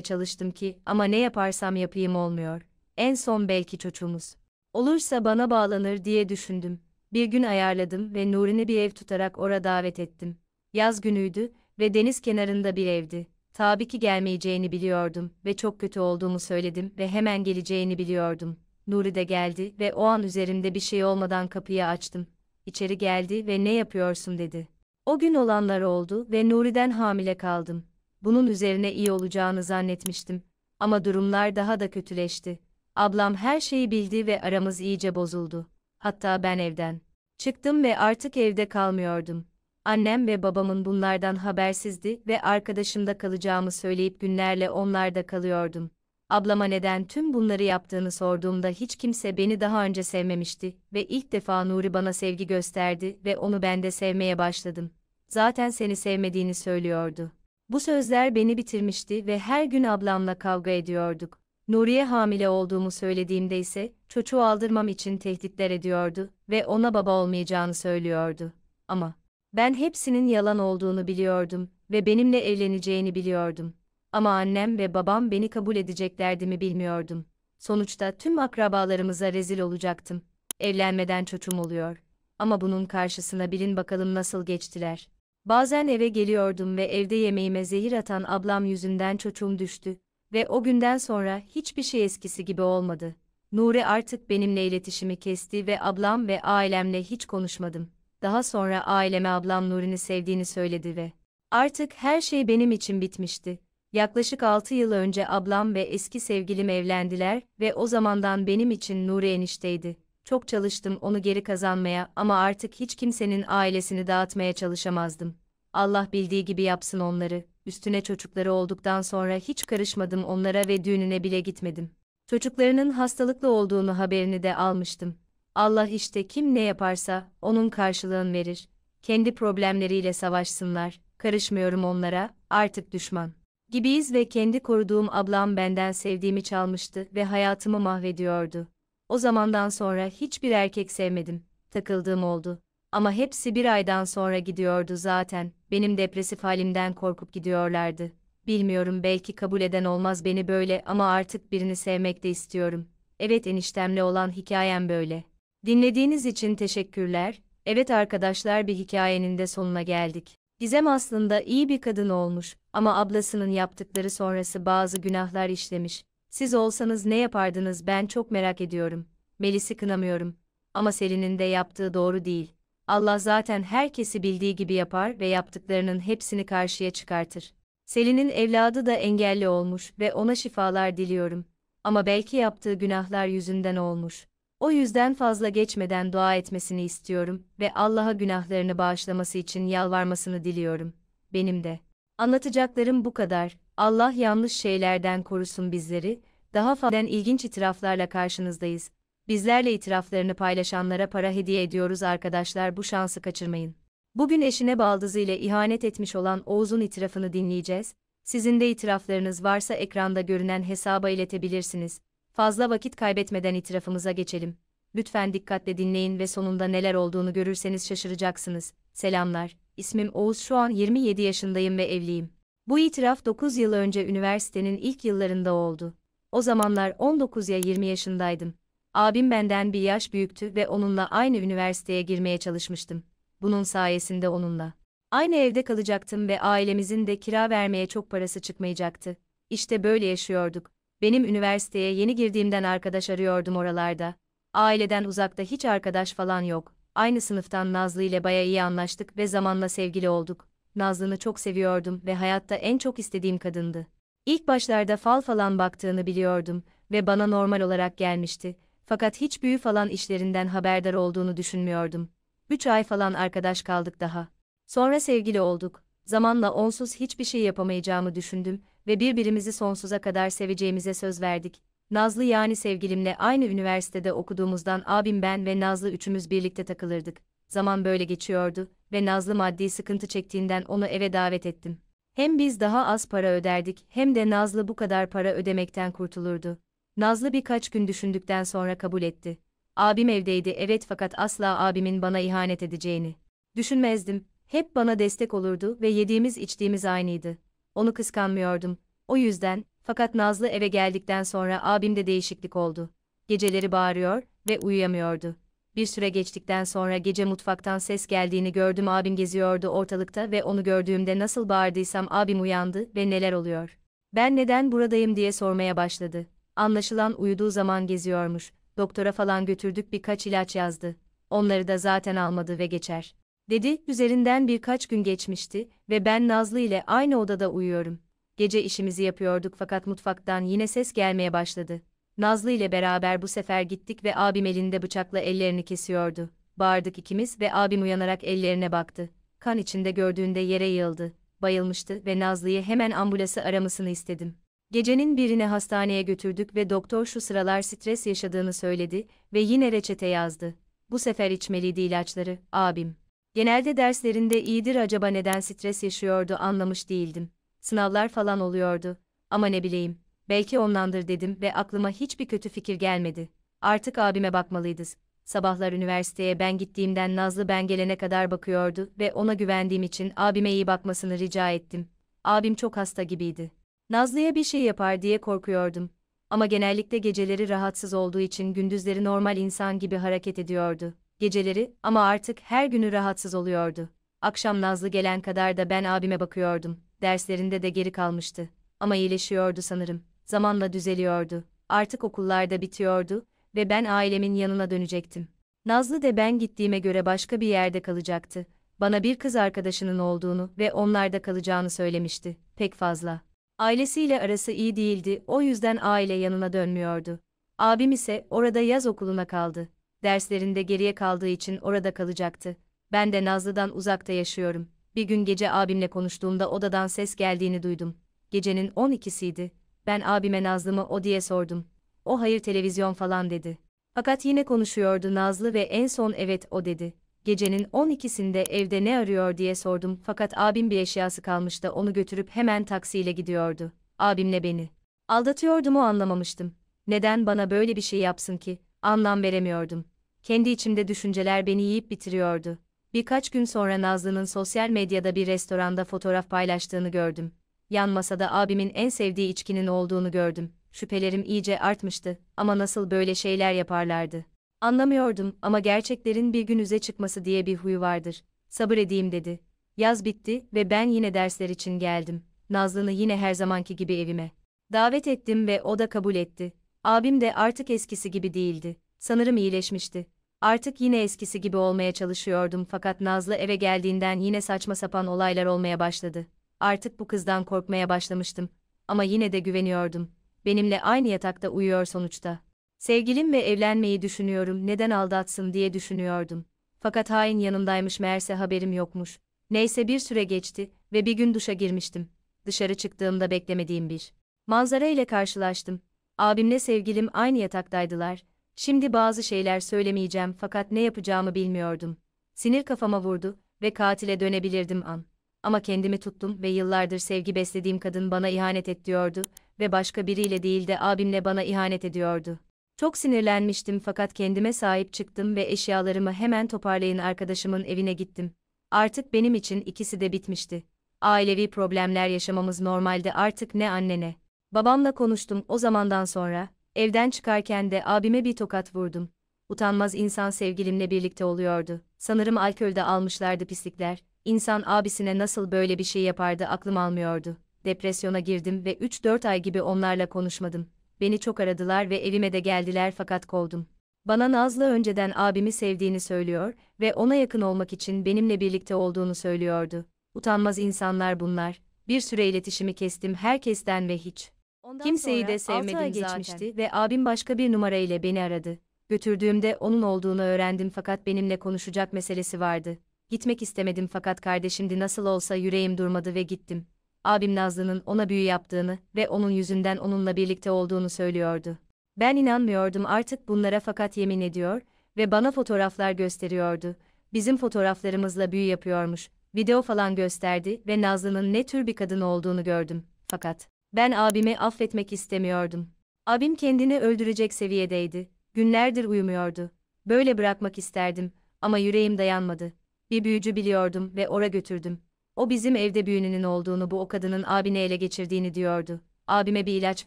çalıştım ki ama ne yaparsam yapayım olmuyor. En son belki çocuğumuz. Olursa bana bağlanır diye düşündüm. Bir gün ayarladım ve Nuri'ni bir ev tutarak orada davet ettim. Yaz günüydü ve deniz kenarında bir evdi. Tabii ki gelmeyeceğini biliyordum ve çok kötü olduğumu söyledim ve hemen geleceğini biliyordum. Nuri de geldi ve o an üzerimde bir şey olmadan kapıyı açtım. İçeri geldi ve ne yapıyorsun dedi. O gün olanlar oldu ve Nuri'den hamile kaldım. Bunun üzerine iyi olacağını zannetmiştim. Ama durumlar daha da kötüleşti. Ablam her şeyi bildi ve aramız iyice bozuldu. Hatta ben evden çıktım ve artık evde kalmıyordum. Annem ve babamın bunlardan habersizdi ve arkadaşımda kalacağımı söyleyip günlerle onlarda kalıyordum. Ablama neden tüm bunları yaptığını sorduğumda hiç kimse beni daha önce sevmemişti ve ilk defa Nuri bana sevgi gösterdi ve onu ben de sevmeye başladım. Zaten seni sevmediğini söylüyordu. Bu sözler beni bitirmişti ve her gün ablamla kavga ediyorduk. Nuriye hamile olduğumu söylediğimde ise çocuğu aldırmam için tehditler ediyordu ve ona baba olmayacağını söylüyordu. Ama ben hepsinin yalan olduğunu biliyordum ve benimle evleneceğini biliyordum. Ama annem ve babam beni kabul edeceklerdi mi bilmiyordum. Sonuçta tüm akrabalarımıza rezil olacaktım. Evlenmeden çocuğum oluyor. Ama bunun karşısına bilin bakalım nasıl geçtiler. Bazen eve geliyordum ve evde yemeğime zehir atan ablam yüzünden çocuğum düştü ve o günden sonra hiçbir şey eskisi gibi olmadı. Nuri artık benimle iletişimi kesti ve ablam ve ailemle hiç konuşmadım. Daha sonra aileme ablam Nuri'ni sevdiğini söyledi ve artık her şey benim için bitmişti. Yaklaşık 6 yıl önce ablam ve eski sevgilim evlendiler ve o zamandan benim için Nuri enişteydi. Çok çalıştım onu geri kazanmaya ama artık hiç kimsenin ailesini dağıtmaya çalışamazdım. Allah bildiği gibi yapsın onları. Üstüne çocukları olduktan sonra hiç karışmadım onlara ve düğününe bile gitmedim. Çocuklarının hastalıklı olduğunu haberini de almıştım. Allah işte kim ne yaparsa onun karşılığını verir. Kendi problemleriyle savaşsınlar. Karışmıyorum onlara. Artık düşman gibiyiz ve kendi koruduğum ablam benden sevdiğimi çalmıştı ve hayatımı mahvediyordu. O zamandan sonra hiçbir erkek sevmedim. Takıldığım oldu. Ama hepsi bir aydan sonra gidiyordu zaten. Benim depresif halimden korkup gidiyorlardı. Bilmiyorum belki kabul eden olmaz beni böyle ama artık birini sevmek de istiyorum. Evet eniştemle olan hikayem böyle. Dinlediğiniz için teşekkürler. Evet arkadaşlar bir hikayenin de sonuna geldik. Gizem aslında iyi bir kadın olmuş ama ablasının yaptıkları sonrası bazı günahlar işlemiş. Siz olsanız ne yapardınız ben çok merak ediyorum. Melis'i kınamıyorum. Ama Selin'in de yaptığı doğru değil. Allah zaten herkesi bildiği gibi yapar ve yaptıklarının hepsini karşıya çıkartır. Selin'in evladı da engelli olmuş ve ona şifalar diliyorum. Ama belki yaptığı günahlar yüzünden olmuş. O yüzden fazla geçmeden dua etmesini istiyorum ve Allah'a günahlarını bağışlaması için yalvarmasını diliyorum. Benim de. Anlatacaklarım bu kadar. Allah yanlış şeylerden korusun bizleri. Daha fazla ilginç itiraflarla karşınızdayız. Bizlerle itiraflarını paylaşanlara para hediye ediyoruz arkadaşlar bu şansı kaçırmayın. Bugün eşine baldızı ile ihanet etmiş olan Oğuz'un itirafını dinleyeceğiz. Sizin de itiraflarınız varsa ekranda görünen hesaba iletebilirsiniz. Fazla vakit kaybetmeden itirafımıza geçelim. Lütfen dikkatle dinleyin ve sonunda neler olduğunu görürseniz şaşıracaksınız. Selamlar, ismim Oğuz şu an 27 yaşındayım ve evliyim. Bu itiraf 9 yıl önce üniversitenin ilk yıllarında oldu. O zamanlar 19 ya 20 yaşındaydım. Abim benden bir yaş büyüktü ve onunla aynı üniversiteye girmeye çalışmıştım. Bunun sayesinde onunla. Aynı evde kalacaktım ve ailemizin de kira vermeye çok parası çıkmayacaktı. İşte böyle yaşıyorduk. Benim üniversiteye yeni girdiğimden arkadaş arıyordum oralarda. Aileden uzakta hiç arkadaş falan yok. Aynı sınıftan Nazlı ile baya iyi anlaştık ve zamanla sevgili olduk. Nazlı'nı çok seviyordum ve hayatta en çok istediğim kadındı. İlk başlarda fal falan baktığını biliyordum ve bana normal olarak gelmişti. Fakat hiç büyü falan işlerinden haberdar olduğunu düşünmüyordum. Üç ay falan arkadaş kaldık daha. Sonra sevgili olduk. Zamanla onsuz hiçbir şey yapamayacağımı düşündüm ve birbirimizi sonsuza kadar seveceğimize söz verdik. Nazlı yani sevgilimle aynı üniversitede okuduğumuzdan abim ben ve Nazlı üçümüz birlikte takılırdık. Zaman böyle geçiyordu ve Nazlı maddi sıkıntı çektiğinden onu eve davet ettim. Hem biz daha az para öderdik hem de Nazlı bu kadar para ödemekten kurtulurdu. Nazlı birkaç gün düşündükten sonra kabul etti. Abim evdeydi evet fakat asla abimin bana ihanet edeceğini. Düşünmezdim, hep bana destek olurdu ve yediğimiz içtiğimiz aynıydı onu kıskanmıyordum. O yüzden, fakat Nazlı eve geldikten sonra abimde değişiklik oldu. Geceleri bağırıyor ve uyuyamıyordu. Bir süre geçtikten sonra gece mutfaktan ses geldiğini gördüm abim geziyordu ortalıkta ve onu gördüğümde nasıl bağırdıysam abim uyandı ve neler oluyor. Ben neden buradayım diye sormaya başladı. Anlaşılan uyuduğu zaman geziyormuş. Doktora falan götürdük birkaç ilaç yazdı. Onları da zaten almadı ve geçer. Dedi, üzerinden birkaç gün geçmişti ve ben Nazlı ile aynı odada uyuyorum. Gece işimizi yapıyorduk fakat mutfaktan yine ses gelmeye başladı. Nazlı ile beraber bu sefer gittik ve abim elinde bıçakla ellerini kesiyordu. Bağırdık ikimiz ve abim uyanarak ellerine baktı. Kan içinde gördüğünde yere yığıldı. Bayılmıştı ve Nazlı'yı hemen ambulansı aramasını istedim. Gecenin birine hastaneye götürdük ve doktor şu sıralar stres yaşadığını söyledi ve yine reçete yazdı. Bu sefer içmeliydi ilaçları, abim. Genelde derslerinde iyidir acaba neden stres yaşıyordu anlamış değildim. Sınavlar falan oluyordu. Ama ne bileyim, belki onlandır dedim ve aklıma hiçbir kötü fikir gelmedi. Artık abime bakmalıyız. Sabahlar üniversiteye ben gittiğimden Nazlı ben gelene kadar bakıyordu ve ona güvendiğim için abime iyi bakmasını rica ettim. Abim çok hasta gibiydi. Nazlı'ya bir şey yapar diye korkuyordum. Ama genellikle geceleri rahatsız olduğu için gündüzleri normal insan gibi hareket ediyordu geceleri ama artık her günü rahatsız oluyordu. Akşam Nazlı gelen kadar da ben abime bakıyordum. Derslerinde de geri kalmıştı. Ama iyileşiyordu sanırım. Zamanla düzeliyordu. Artık okullarda bitiyordu ve ben ailemin yanına dönecektim. Nazlı de ben gittiğime göre başka bir yerde kalacaktı. Bana bir kız arkadaşının olduğunu ve onlarda kalacağını söylemişti. Pek fazla. Ailesiyle arası iyi değildi, o yüzden aile yanına dönmüyordu. Abim ise orada yaz okuluna kaldı derslerinde geriye kaldığı için orada kalacaktı. Ben de Nazlı'dan uzakta yaşıyorum. Bir gün gece abimle konuştuğumda odadan ses geldiğini duydum. Gecenin 12'siydi. Ben abime Nazlı mı o diye sordum. O hayır televizyon falan dedi. Fakat yine konuşuyordu Nazlı ve en son evet o dedi. Gecenin 12'sinde evde ne arıyor diye sordum fakat abim bir eşyası kalmış da onu götürüp hemen taksiyle gidiyordu. Abimle beni. Aldatıyordu mu anlamamıştım. Neden bana böyle bir şey yapsın ki? Anlam veremiyordum kendi içimde düşünceler beni yiyip bitiriyordu. Birkaç gün sonra Nazlı'nın sosyal medyada bir restoranda fotoğraf paylaştığını gördüm. Yan masada abimin en sevdiği içkinin olduğunu gördüm. Şüphelerim iyice artmıştı ama nasıl böyle şeyler yaparlardı. Anlamıyordum ama gerçeklerin bir gün üze çıkması diye bir huyu vardır. Sabır edeyim dedi. Yaz bitti ve ben yine dersler için geldim. Nazlı'nı yine her zamanki gibi evime. Davet ettim ve o da kabul etti. Abim de artık eskisi gibi değildi sanırım iyileşmişti. Artık yine eskisi gibi olmaya çalışıyordum fakat Nazlı eve geldiğinden yine saçma sapan olaylar olmaya başladı. Artık bu kızdan korkmaya başlamıştım ama yine de güveniyordum. Benimle aynı yatakta uyuyor sonuçta. Sevgilim ve evlenmeyi düşünüyorum, neden aldatsın diye düşünüyordum. Fakat hain yanımdaymış meğerse haberim yokmuş. Neyse bir süre geçti ve bir gün duşa girmiştim. Dışarı çıktığımda beklemediğim bir manzara ile karşılaştım. Abimle sevgilim aynı yataktaydılar Şimdi bazı şeyler söylemeyeceğim fakat ne yapacağımı bilmiyordum. Sinir kafama vurdu ve katile dönebilirdim an. Ama kendimi tuttum ve yıllardır sevgi beslediğim kadın bana ihanet et diyordu ve başka biriyle değil de abimle bana ihanet ediyordu. Çok sinirlenmiştim fakat kendime sahip çıktım ve eşyalarımı hemen toparlayın arkadaşımın evine gittim. Artık benim için ikisi de bitmişti. Ailevi problemler yaşamamız normaldi artık ne annene. Babamla konuştum o zamandan sonra Evden çıkarken de abime bir tokat vurdum. Utanmaz insan sevgilimle birlikte oluyordu. Sanırım alkolde almışlardı pislikler. İnsan abisine nasıl böyle bir şey yapardı aklım almıyordu. Depresyona girdim ve 3-4 ay gibi onlarla konuşmadım. Beni çok aradılar ve evime de geldiler fakat kovdum. Bana Nazlı önceden abimi sevdiğini söylüyor ve ona yakın olmak için benimle birlikte olduğunu söylüyordu. Utanmaz insanlar bunlar. Bir süre iletişimi kestim herkesten ve hiç. Ondan Kimseyi de sonra altı sevmedim geçmişti zaten. ve abim başka bir numara ile beni aradı. Götürdüğümde onun olduğunu öğrendim fakat benimle konuşacak meselesi vardı. Gitmek istemedim fakat kardeşimdi nasıl olsa yüreğim durmadı ve gittim. Abim Nazlı'nın ona büyü yaptığını ve onun yüzünden onunla birlikte olduğunu söylüyordu. Ben inanmıyordum artık bunlara fakat yemin ediyor ve bana fotoğraflar gösteriyordu. Bizim fotoğraflarımızla büyü yapıyormuş. Video falan gösterdi ve Nazlı'nın ne tür bir kadın olduğunu gördüm. Fakat ben abimi affetmek istemiyordum. Abim kendini öldürecek seviyedeydi. Günlerdir uyumuyordu. Böyle bırakmak isterdim ama yüreğim dayanmadı. Bir büyücü biliyordum ve ora götürdüm. O bizim evde büyününün olduğunu bu o kadının abini ele geçirdiğini diyordu. Abime bir ilaç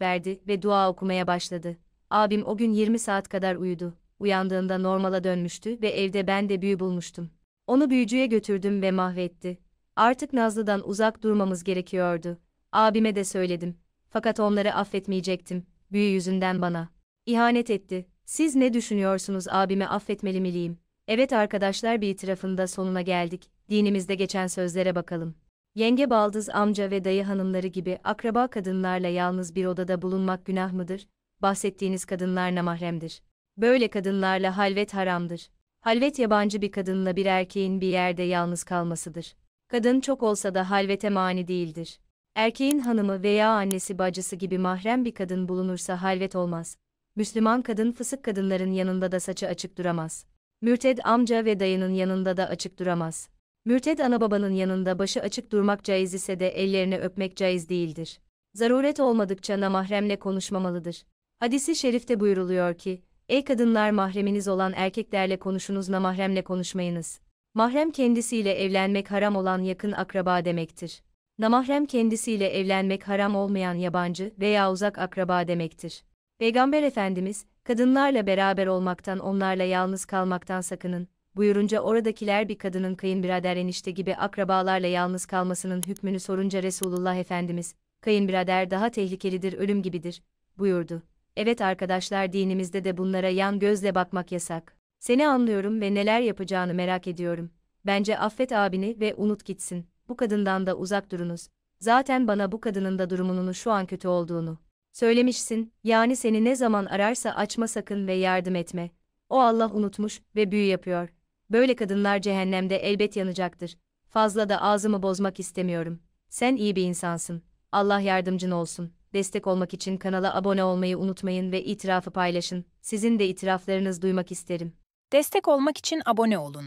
verdi ve dua okumaya başladı. Abim o gün 20 saat kadar uyudu. Uyandığında normala dönmüştü ve evde ben de büyü bulmuştum. Onu büyücüye götürdüm ve mahvetti. Artık Nazlı'dan uzak durmamız gerekiyordu. Abime de söyledim. Fakat onları affetmeyecektim. Büyü yüzünden bana. İhanet etti. Siz ne düşünüyorsunuz abime affetmeli miyim? Evet arkadaşlar bir itirafında sonuna geldik. Dinimizde geçen sözlere bakalım. Yenge baldız amca ve dayı hanımları gibi akraba kadınlarla yalnız bir odada bulunmak günah mıdır? Bahsettiğiniz kadınlar namahremdir. Böyle kadınlarla halvet haramdır. Halvet yabancı bir kadınla bir erkeğin bir yerde yalnız kalmasıdır. Kadın çok olsa da halvete mani değildir. Erkeğin hanımı veya annesi bacısı gibi mahrem bir kadın bulunursa halvet olmaz. Müslüman kadın fısık kadınların yanında da saçı açık duramaz. Mürted amca ve dayının yanında da açık duramaz. Mürted ana babanın yanında başı açık durmak caiz ise de ellerini öpmek caiz değildir. Zaruret olmadıkça namahremle konuşmamalıdır. Hadisi şerifte buyruluyor ki, Ey kadınlar mahreminiz olan erkeklerle konuşunuz namahremle konuşmayınız. Mahrem kendisiyle evlenmek haram olan yakın akraba demektir. Namahrem kendisiyle evlenmek haram olmayan yabancı veya uzak akraba demektir. Peygamber Efendimiz, kadınlarla beraber olmaktan onlarla yalnız kalmaktan sakının, buyurunca oradakiler bir kadının kayınbirader enişte gibi akrabalarla yalnız kalmasının hükmünü sorunca Resulullah Efendimiz, kayınbirader daha tehlikelidir ölüm gibidir, buyurdu. Evet arkadaşlar dinimizde de bunlara yan gözle bakmak yasak. Seni anlıyorum ve neler yapacağını merak ediyorum. Bence affet abini ve unut gitsin bu kadından da uzak durunuz. Zaten bana bu kadının da durumunun şu an kötü olduğunu söylemişsin. Yani seni ne zaman ararsa açma sakın ve yardım etme. O Allah unutmuş ve büyü yapıyor. Böyle kadınlar cehennemde elbet yanacaktır. Fazla da ağzımı bozmak istemiyorum. Sen iyi bir insansın. Allah yardımcın olsun. Destek olmak için kanala abone olmayı unutmayın ve itirafı paylaşın. Sizin de itiraflarınız duymak isterim. Destek olmak için abone olun.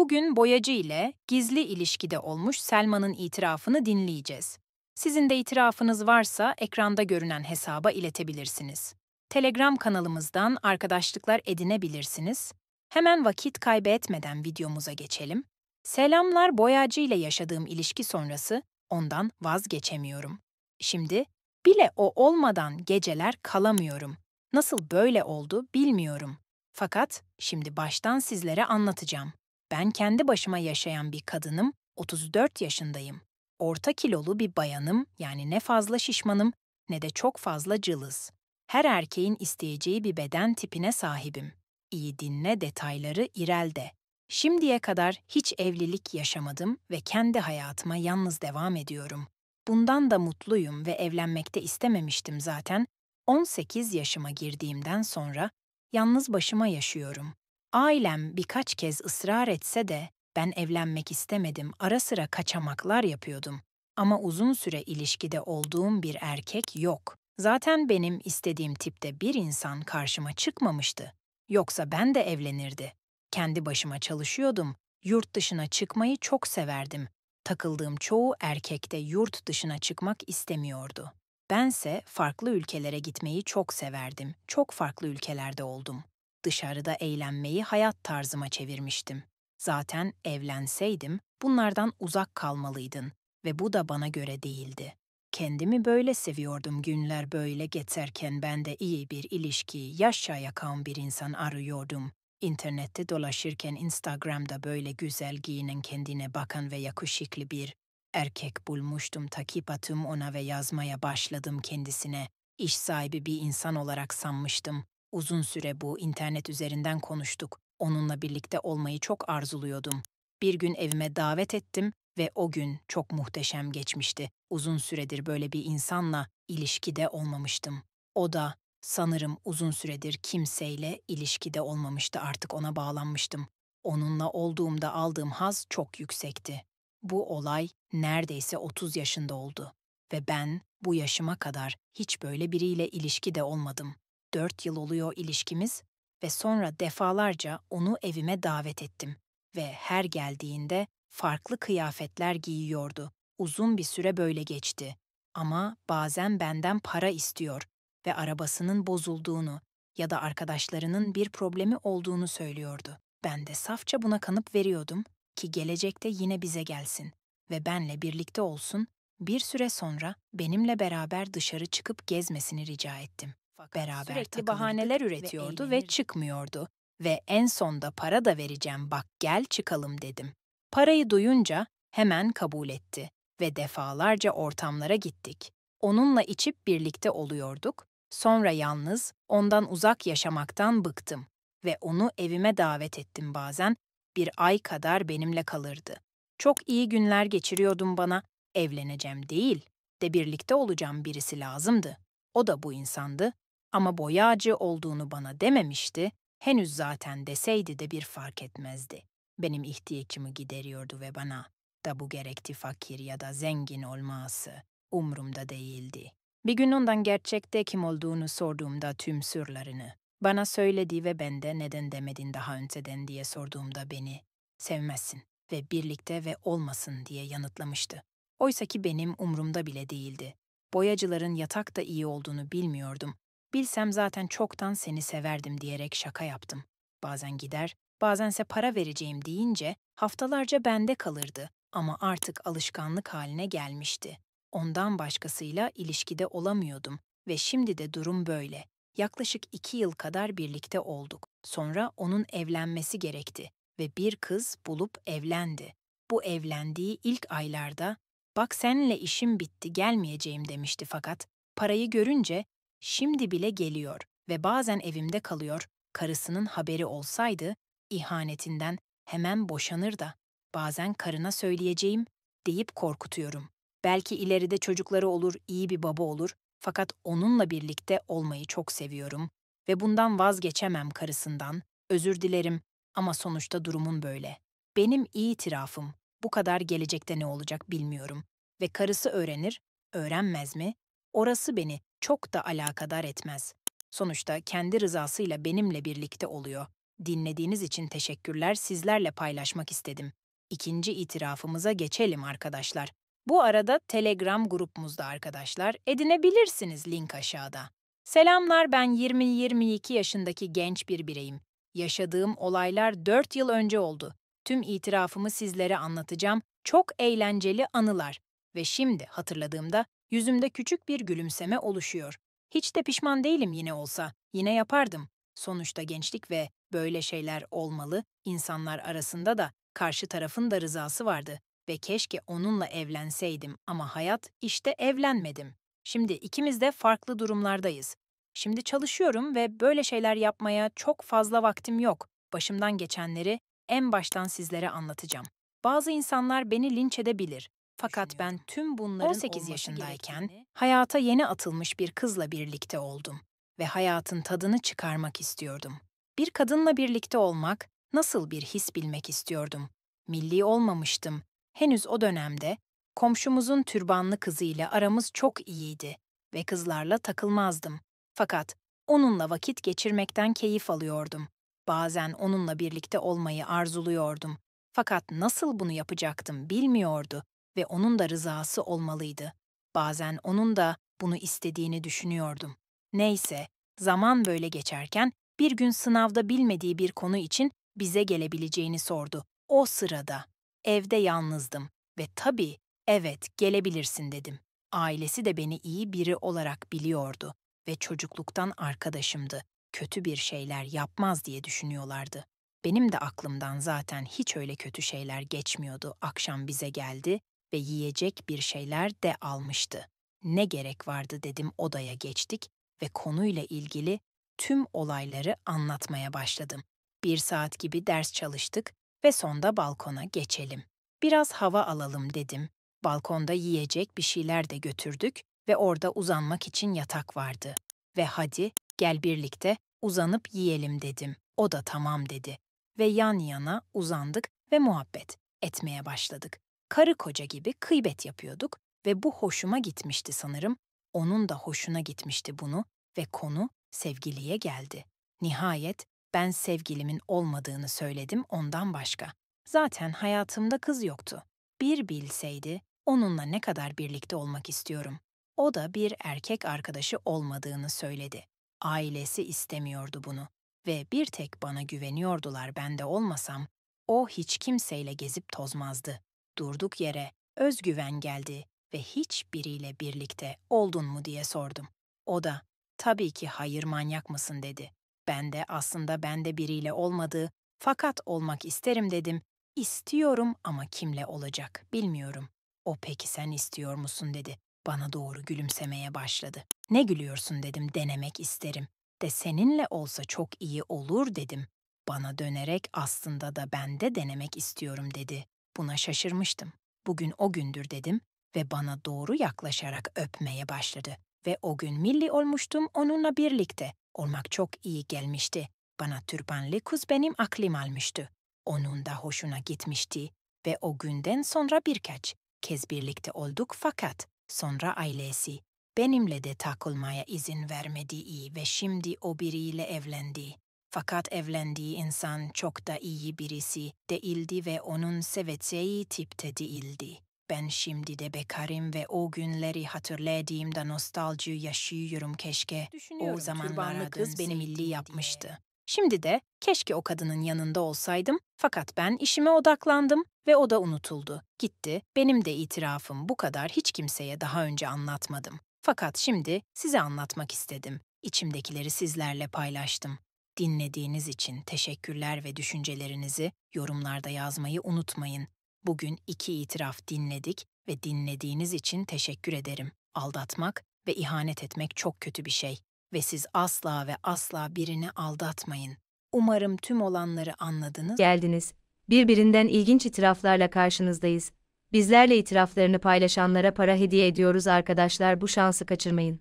Bugün boyacı ile gizli ilişkide olmuş Selma'nın itirafını dinleyeceğiz. Sizin de itirafınız varsa ekranda görünen hesaba iletebilirsiniz. Telegram kanalımızdan arkadaşlıklar edinebilirsiniz. Hemen vakit kaybetmeden videomuza geçelim. Selamlar boyacı ile yaşadığım ilişki sonrası ondan vazgeçemiyorum. Şimdi bile o olmadan geceler kalamıyorum. Nasıl böyle oldu bilmiyorum. Fakat şimdi baştan sizlere anlatacağım. Ben kendi başıma yaşayan bir kadınım, 34 yaşındayım. Orta kilolu bir bayanım, yani ne fazla şişmanım ne de çok fazla cılız. Her erkeğin isteyeceği bir beden tipine sahibim. İyi dinle detayları İrel'de. Şimdiye kadar hiç evlilik yaşamadım ve kendi hayatıma yalnız devam ediyorum. Bundan da mutluyum ve evlenmekte istememiştim zaten. 18 yaşıma girdiğimden sonra yalnız başıma yaşıyorum. Ailem birkaç kez ısrar etse de ben evlenmek istemedim, ara sıra kaçamaklar yapıyordum. Ama uzun süre ilişkide olduğum bir erkek yok. Zaten benim istediğim tipte bir insan karşıma çıkmamıştı. Yoksa ben de evlenirdi. Kendi başıma çalışıyordum. Yurt dışına çıkmayı çok severdim. Takıldığım çoğu erkek de yurt dışına çıkmak istemiyordu. Bense farklı ülkelere gitmeyi çok severdim. Çok farklı ülkelerde oldum. Dışarıda eğlenmeyi hayat tarzıma çevirmiştim. Zaten evlenseydim bunlardan uzak kalmalıydın ve bu da bana göre değildi. Kendimi böyle seviyordum günler böyle geçerken ben de iyi bir ilişki, yaşa yakan bir insan arıyordum. İnternette dolaşırken Instagram'da böyle güzel giyinen kendine bakan ve yakışıklı bir erkek bulmuştum takip atım ona ve yazmaya başladım kendisine. İş sahibi bir insan olarak sanmıştım. Uzun süre bu internet üzerinden konuştuk. Onunla birlikte olmayı çok arzuluyordum. Bir gün evime davet ettim ve o gün çok muhteşem geçmişti. Uzun süredir böyle bir insanla ilişkide olmamıştım. O da sanırım uzun süredir kimseyle ilişkide olmamıştı artık ona bağlanmıştım. Onunla olduğumda aldığım haz çok yüksekti. Bu olay neredeyse 30 yaşında oldu ve ben bu yaşıma kadar hiç böyle biriyle ilişkide olmadım. Dört yıl oluyor ilişkimiz ve sonra defalarca onu evime davet ettim ve her geldiğinde farklı kıyafetler giyiyordu. Uzun bir süre böyle geçti. Ama bazen benden para istiyor ve arabasının bozulduğunu ya da arkadaşlarının bir problemi olduğunu söylüyordu. Ben de safça buna kanıp veriyordum ki gelecekte yine bize gelsin ve benle birlikte olsun, bir süre sonra benimle beraber dışarı çıkıp gezmesini rica ettim. Fakat beraber sürekli bahaneler üretiyordu ve, ve çıkmıyordu ve en sonda para da vereceğim bak gel çıkalım dedim. Parayı duyunca hemen kabul etti ve defalarca ortamlara gittik. Onunla içip birlikte oluyorduk. Sonra yalnız ondan uzak yaşamaktan bıktım ve onu evime davet ettim bazen. Bir ay kadar benimle kalırdı. Çok iyi günler geçiriyordum bana. Evleneceğim değil de birlikte olacağım birisi lazımdı. O da bu insandı ama boyacı olduğunu bana dememişti, henüz zaten deseydi de bir fark etmezdi. Benim ihtiyacımı gideriyordu ve bana da bu gerekti fakir ya da zengin olması umrumda değildi. Bir gün ondan gerçekte kim olduğunu sorduğumda tüm sırlarını, bana söyledi ve ben de neden demedin daha önceden diye sorduğumda beni sevmezsin ve birlikte ve olmasın diye yanıtlamıştı. Oysa ki benim umrumda bile değildi. Boyacıların yatakta iyi olduğunu bilmiyordum Bilsem zaten çoktan seni severdim diyerek şaka yaptım. Bazen gider, bazense para vereceğim deyince haftalarca bende kalırdı ama artık alışkanlık haline gelmişti. Ondan başkasıyla ilişkide olamıyordum ve şimdi de durum böyle. Yaklaşık iki yıl kadar birlikte olduk. Sonra onun evlenmesi gerekti ve bir kız bulup evlendi. Bu evlendiği ilk aylarda, bak senle işim bitti gelmeyeceğim demişti fakat parayı görünce Şimdi bile geliyor ve bazen evimde kalıyor. Karısının haberi olsaydı ihanetinden hemen boşanır da bazen karına söyleyeceğim deyip korkutuyorum. Belki ileride çocukları olur, iyi bir baba olur fakat onunla birlikte olmayı çok seviyorum ve bundan vazgeçemem karısından. Özür dilerim ama sonuçta durumun böyle. Benim iyi itirafım. Bu kadar gelecekte ne olacak bilmiyorum. Ve karısı öğrenir, öğrenmez mi? Orası beni çok da alakadar etmez. Sonuçta kendi rızasıyla benimle birlikte oluyor. Dinlediğiniz için teşekkürler sizlerle paylaşmak istedim. İkinci itirafımıza geçelim arkadaşlar. Bu arada Telegram grubumuzda arkadaşlar edinebilirsiniz link aşağıda. Selamlar ben 20-22 yaşındaki genç bir bireyim. Yaşadığım olaylar 4 yıl önce oldu. Tüm itirafımı sizlere anlatacağım. Çok eğlenceli anılar. Ve şimdi hatırladığımda Yüzümde küçük bir gülümseme oluşuyor. Hiç de pişman değilim yine olsa. Yine yapardım. Sonuçta gençlik ve böyle şeyler olmalı. İnsanlar arasında da karşı tarafın da rızası vardı ve keşke onunla evlenseydim ama hayat işte evlenmedim. Şimdi ikimiz de farklı durumlardayız. Şimdi çalışıyorum ve böyle şeyler yapmaya çok fazla vaktim yok. Başımdan geçenleri en baştan sizlere anlatacağım. Bazı insanlar beni linç edebilir. Fakat ben tüm bunların 18 yaşındayken hayata yeni atılmış bir kızla birlikte oldum ve hayatın tadını çıkarmak istiyordum. Bir kadınla birlikte olmak nasıl bir his bilmek istiyordum. Milli olmamıştım. Henüz o dönemde komşumuzun türbanlı kızıyla aramız çok iyiydi ve kızlarla takılmazdım. Fakat onunla vakit geçirmekten keyif alıyordum. Bazen onunla birlikte olmayı arzuluyordum. Fakat nasıl bunu yapacaktım bilmiyordu ve onun da rızası olmalıydı. Bazen onun da bunu istediğini düşünüyordum. Neyse, zaman böyle geçerken bir gün sınavda bilmediği bir konu için bize gelebileceğini sordu. O sırada evde yalnızdım ve tabii evet gelebilirsin dedim. Ailesi de beni iyi biri olarak biliyordu ve çocukluktan arkadaşımdı. Kötü bir şeyler yapmaz diye düşünüyorlardı. Benim de aklımdan zaten hiç öyle kötü şeyler geçmiyordu. Akşam bize geldi ve yiyecek bir şeyler de almıştı. Ne gerek vardı dedim odaya geçtik ve konuyla ilgili tüm olayları anlatmaya başladım. Bir saat gibi ders çalıştık ve sonda balkona geçelim. Biraz hava alalım dedim. Balkonda yiyecek bir şeyler de götürdük ve orada uzanmak için yatak vardı. Ve hadi gel birlikte uzanıp yiyelim dedim. O da tamam dedi. Ve yan yana uzandık ve muhabbet etmeye başladık karı koca gibi kıybet yapıyorduk ve bu hoşuma gitmişti sanırım. Onun da hoşuna gitmişti bunu ve konu sevgiliye geldi. Nihayet ben sevgilimin olmadığını söyledim ondan başka. Zaten hayatımda kız yoktu. Bir bilseydi onunla ne kadar birlikte olmak istiyorum. O da bir erkek arkadaşı olmadığını söyledi. Ailesi istemiyordu bunu ve bir tek bana güveniyordular ben de olmasam o hiç kimseyle gezip tozmazdı. Durduk yere özgüven geldi ve hiçbiriyle birlikte oldun mu diye sordum. O da tabii ki hayır manyak mısın dedi. Ben de aslında bende biriyle olmadığı fakat olmak isterim dedim. İstiyorum ama kimle olacak bilmiyorum. O peki sen istiyor musun dedi. Bana doğru gülümsemeye başladı. Ne gülüyorsun dedim denemek isterim. De seninle olsa çok iyi olur dedim. Bana dönerek aslında da bende denemek istiyorum dedi. Buna şaşırmıştım. Bugün o gündür dedim ve bana doğru yaklaşarak öpmeye başladı. Ve o gün milli olmuştum onunla birlikte. Olmak çok iyi gelmişti. Bana türbanlı kuz benim aklım almıştı. Onun da hoşuna gitmişti ve o günden sonra birkaç kez birlikte olduk fakat sonra ailesi benimle de takılmaya izin vermediği ve şimdi o biriyle evlendi. Fakat evlendiği insan çok da iyi birisi değildi ve onun seveceği tipte değildi. Ben şimdi de bekarım ve o günleri hatırladığımda nostalji yaşıyorum keşke. O zamanlara kız beni milli yapmıştı. Diye. Şimdi de keşke o kadının yanında olsaydım fakat ben işime odaklandım ve o da unutuldu. Gitti, benim de itirafım bu kadar hiç kimseye daha önce anlatmadım. Fakat şimdi size anlatmak istedim. İçimdekileri sizlerle paylaştım. Dinlediğiniz için teşekkürler ve düşüncelerinizi yorumlarda yazmayı unutmayın. Bugün iki itiraf dinledik ve dinlediğiniz için teşekkür ederim. Aldatmak ve ihanet etmek çok kötü bir şey ve siz asla ve asla birini aldatmayın. Umarım tüm olanları anladınız. Geldiniz. Birbirinden ilginç itiraflarla karşınızdayız. Bizlerle itiraflarını paylaşanlara para hediye ediyoruz arkadaşlar bu şansı kaçırmayın.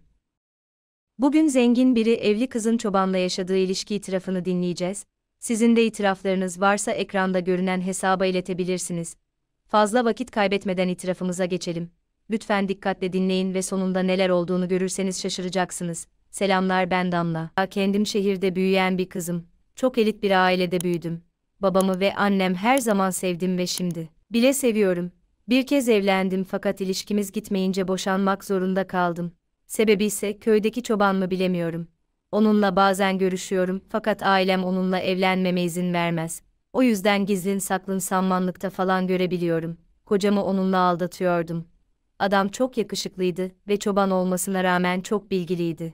Bugün zengin biri evli kızın çobanla yaşadığı ilişki itirafını dinleyeceğiz. Sizin de itiraflarınız varsa ekranda görünen hesaba iletebilirsiniz. Fazla vakit kaybetmeden itirafımıza geçelim. Lütfen dikkatle dinleyin ve sonunda neler olduğunu görürseniz şaşıracaksınız. Selamlar ben Damla. Kendim şehirde büyüyen bir kızım. Çok elit bir ailede büyüdüm. Babamı ve annem her zaman sevdim ve şimdi bile seviyorum. Bir kez evlendim fakat ilişkimiz gitmeyince boşanmak zorunda kaldım. Sebebi ise köydeki çoban mı bilemiyorum. Onunla bazen görüşüyorum fakat ailem onunla evlenmeme izin vermez. O yüzden gizlin saklın sanmanlıkta falan görebiliyorum. Kocamı onunla aldatıyordum. Adam çok yakışıklıydı ve çoban olmasına rağmen çok bilgiliydi.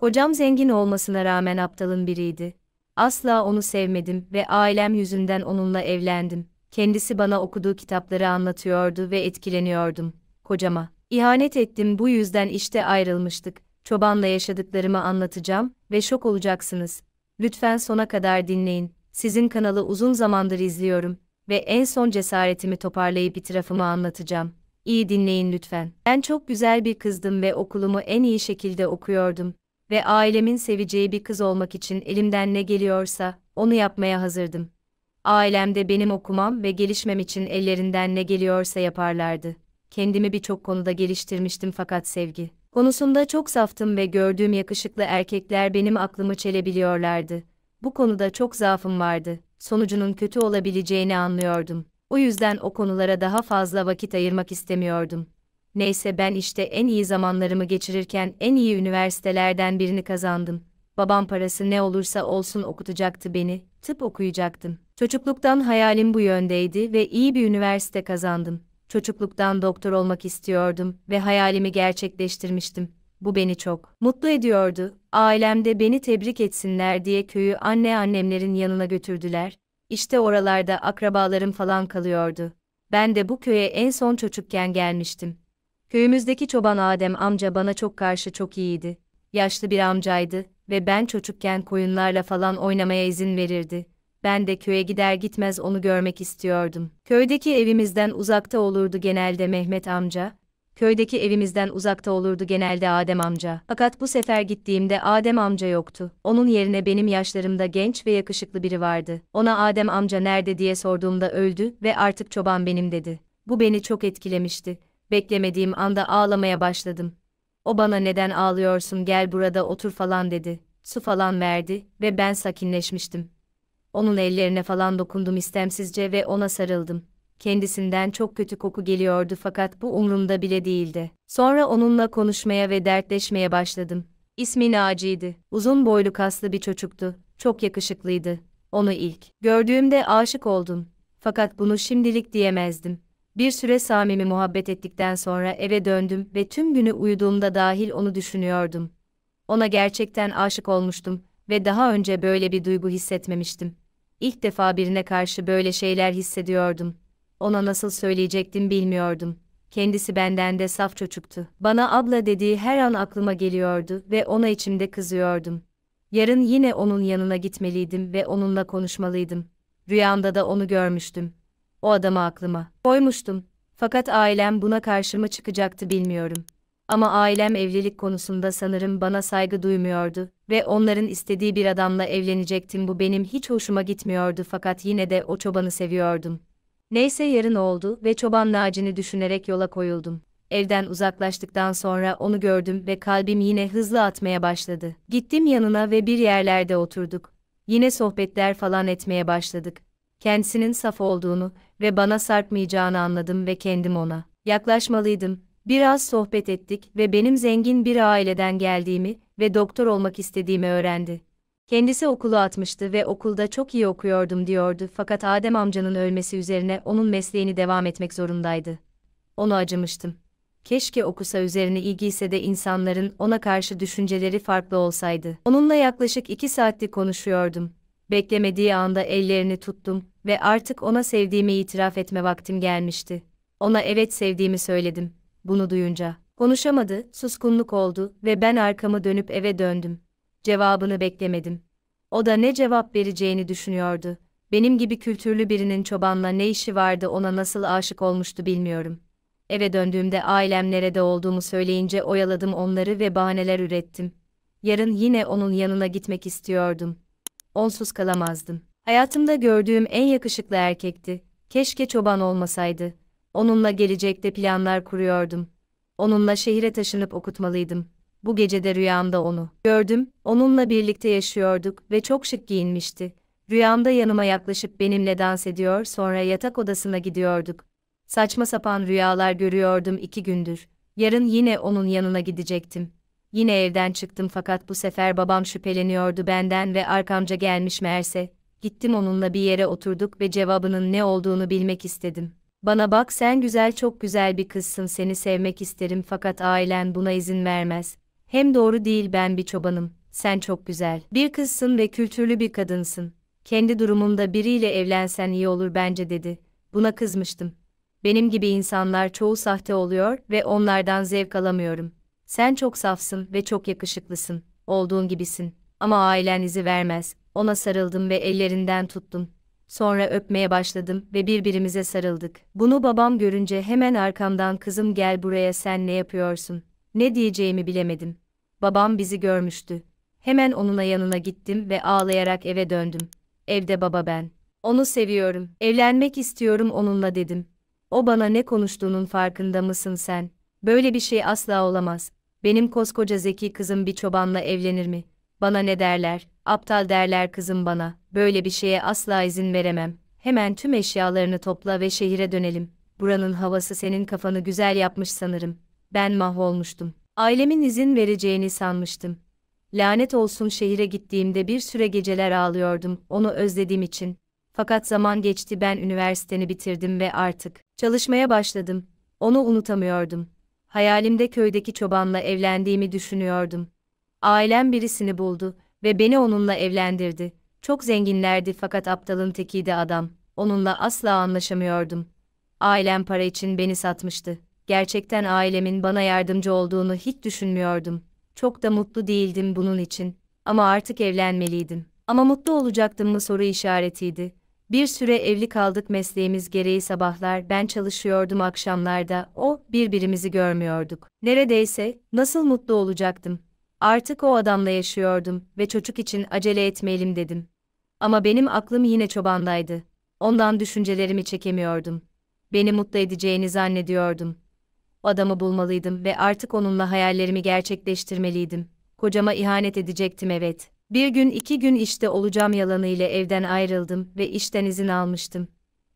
Kocam zengin olmasına rağmen aptalın biriydi. Asla onu sevmedim ve ailem yüzünden onunla evlendim. Kendisi bana okuduğu kitapları anlatıyordu ve etkileniyordum. Kocama İhanet ettim bu yüzden işte ayrılmıştık. Çobanla yaşadıklarımı anlatacağım ve şok olacaksınız. Lütfen sona kadar dinleyin. Sizin kanalı uzun zamandır izliyorum ve en son cesaretimi toparlayıp itirafımı anlatacağım. İyi dinleyin lütfen. Ben çok güzel bir kızdım ve okulumu en iyi şekilde okuyordum ve ailemin seveceği bir kız olmak için elimden ne geliyorsa onu yapmaya hazırdım. Ailemde benim okumam ve gelişmem için ellerinden ne geliyorsa yaparlardı kendimi birçok konuda geliştirmiştim fakat sevgi konusunda çok saftım ve gördüğüm yakışıklı erkekler benim aklımı çelebiliyorlardı. Bu konuda çok zaafım vardı. Sonucunun kötü olabileceğini anlıyordum. O yüzden o konulara daha fazla vakit ayırmak istemiyordum. Neyse ben işte en iyi zamanlarımı geçirirken en iyi üniversitelerden birini kazandım. Babam parası ne olursa olsun okutacaktı beni, tıp okuyacaktım. Çocukluktan hayalim bu yöndeydi ve iyi bir üniversite kazandım çocukluktan doktor olmak istiyordum ve hayalimi gerçekleştirmiştim. Bu beni çok mutlu ediyordu. Ailemde beni tebrik etsinler diye köyü anne annemlerin yanına götürdüler. İşte oralarda akrabalarım falan kalıyordu. Ben de bu köye en son çocukken gelmiştim. Köyümüzdeki çoban Adem amca bana çok karşı çok iyiydi. Yaşlı bir amcaydı ve ben çocukken koyunlarla falan oynamaya izin verirdi ben de köye gider gitmez onu görmek istiyordum. Köydeki evimizden uzakta olurdu genelde Mehmet amca, köydeki evimizden uzakta olurdu genelde Adem amca. Fakat bu sefer gittiğimde Adem amca yoktu. Onun yerine benim yaşlarımda genç ve yakışıklı biri vardı. Ona Adem amca nerede diye sorduğumda öldü ve artık çoban benim dedi. Bu beni çok etkilemişti. Beklemediğim anda ağlamaya başladım. O bana neden ağlıyorsun gel burada otur falan dedi. Su falan verdi ve ben sakinleşmiştim. Onun ellerine falan dokundum istemsizce ve ona sarıldım. Kendisinden çok kötü koku geliyordu fakat bu umrumda bile değildi. Sonra onunla konuşmaya ve dertleşmeye başladım. İsmi Naci'ydi. Uzun boylu kaslı bir çocuktu. Çok yakışıklıydı. Onu ilk gördüğümde aşık oldum. Fakat bunu şimdilik diyemezdim. Bir süre Samim'i muhabbet ettikten sonra eve döndüm ve tüm günü uyuduğumda dahil onu düşünüyordum. Ona gerçekten aşık olmuştum ve daha önce böyle bir duygu hissetmemiştim. İlk defa birine karşı böyle şeyler hissediyordum. Ona nasıl söyleyecektim bilmiyordum. Kendisi benden de saf çocuktu. Bana abla dediği her an aklıma geliyordu ve ona içimde kızıyordum. Yarın yine onun yanına gitmeliydim ve onunla konuşmalıydım. Rüyamda da onu görmüştüm. O adamı aklıma koymuştum. Fakat ailem buna karşı mı çıkacaktı bilmiyorum. Ama ailem evlilik konusunda sanırım bana saygı duymuyordu ve onların istediği bir adamla evlenecektim bu benim hiç hoşuma gitmiyordu fakat yine de o çobanı seviyordum. Neyse yarın oldu ve çoban Naci'ni düşünerek yola koyuldum. Evden uzaklaştıktan sonra onu gördüm ve kalbim yine hızlı atmaya başladı. Gittim yanına ve bir yerlerde oturduk. Yine sohbetler falan etmeye başladık. Kendisinin saf olduğunu ve bana sarkmayacağını anladım ve kendim ona yaklaşmalıydım Biraz sohbet ettik ve benim zengin bir aileden geldiğimi ve doktor olmak istediğimi öğrendi. Kendisi okulu atmıştı ve okulda çok iyi okuyordum diyordu fakat Adem amcanın ölmesi üzerine onun mesleğini devam etmek zorundaydı. Onu acımıştım. Keşke okusa üzerine ilgiyse de insanların ona karşı düşünceleri farklı olsaydı. Onunla yaklaşık iki saatlik konuşuyordum. Beklemediği anda ellerini tuttum ve artık ona sevdiğimi itiraf etme vaktim gelmişti. Ona evet sevdiğimi söyledim bunu duyunca. Konuşamadı, suskunluk oldu ve ben arkamı dönüp eve döndüm. Cevabını beklemedim. O da ne cevap vereceğini düşünüyordu. Benim gibi kültürlü birinin çobanla ne işi vardı ona nasıl aşık olmuştu bilmiyorum. Eve döndüğümde ailem nerede olduğumu söyleyince oyaladım onları ve bahaneler ürettim. Yarın yine onun yanına gitmek istiyordum. Onsuz kalamazdım. Hayatımda gördüğüm en yakışıklı erkekti. Keşke çoban olmasaydı. Onunla gelecekte planlar kuruyordum. Onunla şehire taşınıp okutmalıydım. Bu gecede rüyamda onu gördüm. Onunla birlikte yaşıyorduk ve çok şık giyinmişti. Rüyamda yanıma yaklaşıp benimle dans ediyor, sonra yatak odasına gidiyorduk. Saçma sapan rüyalar görüyordum iki gündür. Yarın yine onun yanına gidecektim. Yine evden çıktım fakat bu sefer babam şüpheleniyordu benden ve arkamca gelmiş merse. Gittim onunla bir yere oturduk ve cevabının ne olduğunu bilmek istedim. Bana bak sen güzel çok güzel bir kızsın seni sevmek isterim fakat ailen buna izin vermez. Hem doğru değil ben bir çobanım, sen çok güzel. Bir kızsın ve kültürlü bir kadınsın. Kendi durumumda biriyle evlensen iyi olur bence dedi. Buna kızmıştım. Benim gibi insanlar çoğu sahte oluyor ve onlardan zevk alamıyorum. Sen çok safsın ve çok yakışıklısın. Olduğun gibisin. Ama ailen izi vermez. Ona sarıldım ve ellerinden tuttum. Sonra öpmeye başladım ve birbirimize sarıldık. Bunu babam görünce hemen arkamdan kızım gel buraya sen ne yapıyorsun? Ne diyeceğimi bilemedim. Babam bizi görmüştü. Hemen onunla yanına gittim ve ağlayarak eve döndüm. Evde baba ben. Onu seviyorum. Evlenmek istiyorum onunla dedim. O bana ne konuştuğunun farkında mısın sen? Böyle bir şey asla olamaz. Benim koskoca zeki kızım bir çobanla evlenir mi? Bana ne derler? aptal derler kızım bana, böyle bir şeye asla izin veremem. Hemen tüm eşyalarını topla ve şehire dönelim. Buranın havası senin kafanı güzel yapmış sanırım. Ben mahvolmuştum. Ailemin izin vereceğini sanmıştım. Lanet olsun şehire gittiğimde bir süre geceler ağlıyordum, onu özlediğim için. Fakat zaman geçti ben üniversiteni bitirdim ve artık çalışmaya başladım. Onu unutamıyordum. Hayalimde köydeki çobanla evlendiğimi düşünüyordum. Ailem birisini buldu, ve beni onunla evlendirdi. Çok zenginlerdi fakat aptalın tekiydi adam. Onunla asla anlaşamıyordum. Ailem para için beni satmıştı. Gerçekten ailemin bana yardımcı olduğunu hiç düşünmüyordum. Çok da mutlu değildim bunun için ama artık evlenmeliydim. Ama mutlu olacaktım mı soru işaretiydi. Bir süre evli kaldık mesleğimiz gereği sabahlar ben çalışıyordum akşamlarda o birbirimizi görmüyorduk. Neredeyse nasıl mutlu olacaktım? Artık o adamla yaşıyordum ve çocuk için acele etmeyelim dedim. Ama benim aklım yine çobandaydı. Ondan düşüncelerimi çekemiyordum. Beni mutlu edeceğini zannediyordum. O adamı bulmalıydım ve artık onunla hayallerimi gerçekleştirmeliydim. Kocama ihanet edecektim evet. Bir gün iki gün işte olacağım yalanıyla evden ayrıldım ve işten izin almıştım.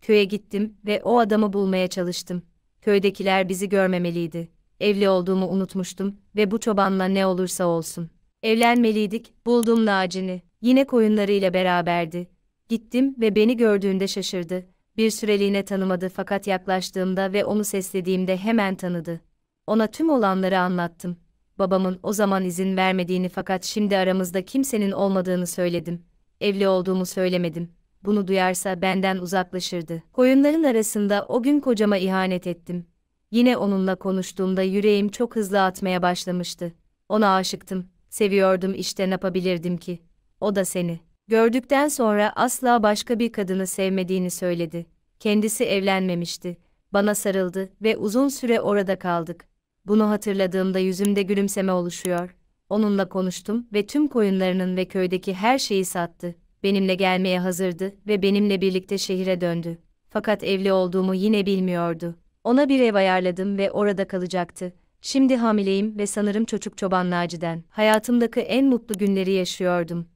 Köye gittim ve o adamı bulmaya çalıştım. Köydekiler bizi görmemeliydi evli olduğumu unutmuştum ve bu çobanla ne olursa olsun. Evlenmeliydik, buldum Naci'ni. Yine koyunlarıyla beraberdi. Gittim ve beni gördüğünde şaşırdı. Bir süreliğine tanımadı fakat yaklaştığımda ve onu seslediğimde hemen tanıdı. Ona tüm olanları anlattım. Babamın o zaman izin vermediğini fakat şimdi aramızda kimsenin olmadığını söyledim. Evli olduğumu söylemedim. Bunu duyarsa benden uzaklaşırdı. Koyunların arasında o gün kocama ihanet ettim. Yine onunla konuştuğumda yüreğim çok hızlı atmaya başlamıştı. Ona aşıktım, seviyordum işte ne yapabilirdim ki. O da seni. Gördükten sonra asla başka bir kadını sevmediğini söyledi. Kendisi evlenmemişti. Bana sarıldı ve uzun süre orada kaldık. Bunu hatırladığımda yüzümde gülümseme oluşuyor. Onunla konuştum ve tüm koyunlarının ve köydeki her şeyi sattı. Benimle gelmeye hazırdı ve benimle birlikte şehire döndü. Fakat evli olduğumu yine bilmiyordu. Ona bir ev ayarladım ve orada kalacaktı. Şimdi hamileyim ve sanırım çocuk çoban Naci'den. Hayatımdaki en mutlu günleri yaşıyordum.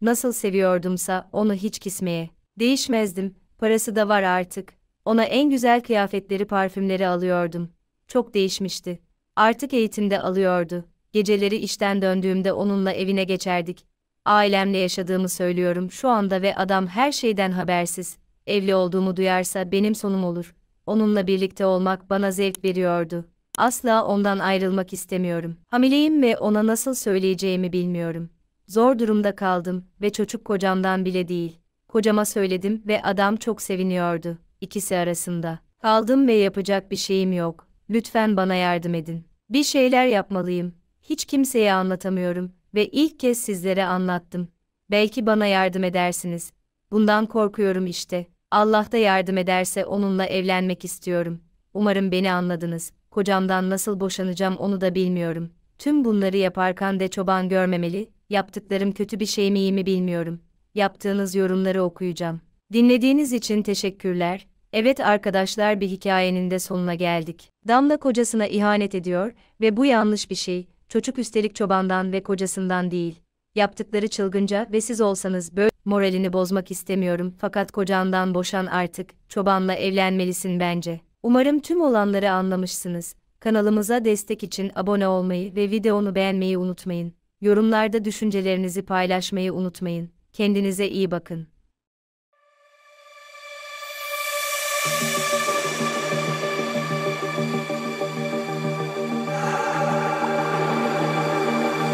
Nasıl seviyordumsa onu hiç kismeye. Değişmezdim, parası da var artık. Ona en güzel kıyafetleri parfümleri alıyordum. Çok değişmişti. Artık eğitimde alıyordu. Geceleri işten döndüğümde onunla evine geçerdik. Ailemle yaşadığımı söylüyorum şu anda ve adam her şeyden habersiz. Evli olduğumu duyarsa benim sonum olur.'' onunla birlikte olmak bana zevk veriyordu. Asla ondan ayrılmak istemiyorum. Hamileyim ve ona nasıl söyleyeceğimi bilmiyorum. Zor durumda kaldım ve çocuk kocamdan bile değil. Kocama söyledim ve adam çok seviniyordu. İkisi arasında. Kaldım ve yapacak bir şeyim yok. Lütfen bana yardım edin. Bir şeyler yapmalıyım. Hiç kimseye anlatamıyorum ve ilk kez sizlere anlattım. Belki bana yardım edersiniz. Bundan korkuyorum işte. Allah da yardım ederse onunla evlenmek istiyorum. Umarım beni anladınız. Kocamdan nasıl boşanacağım onu da bilmiyorum. Tüm bunları yaparken de çoban görmemeli, yaptıklarım kötü bir şey mi iyi mi bilmiyorum. Yaptığınız yorumları okuyacağım. Dinlediğiniz için teşekkürler. Evet arkadaşlar bir hikayenin de sonuna geldik. Damla kocasına ihanet ediyor ve bu yanlış bir şey. Çocuk üstelik çobandan ve kocasından değil. Yaptıkları çılgınca ve siz olsanız böyle moralini bozmak istemiyorum fakat kocandan boşan artık, çobanla evlenmelisin bence. Umarım tüm olanları anlamışsınız. Kanalımıza destek için abone olmayı ve videonu beğenmeyi unutmayın. Yorumlarda düşüncelerinizi paylaşmayı unutmayın. Kendinize iyi bakın.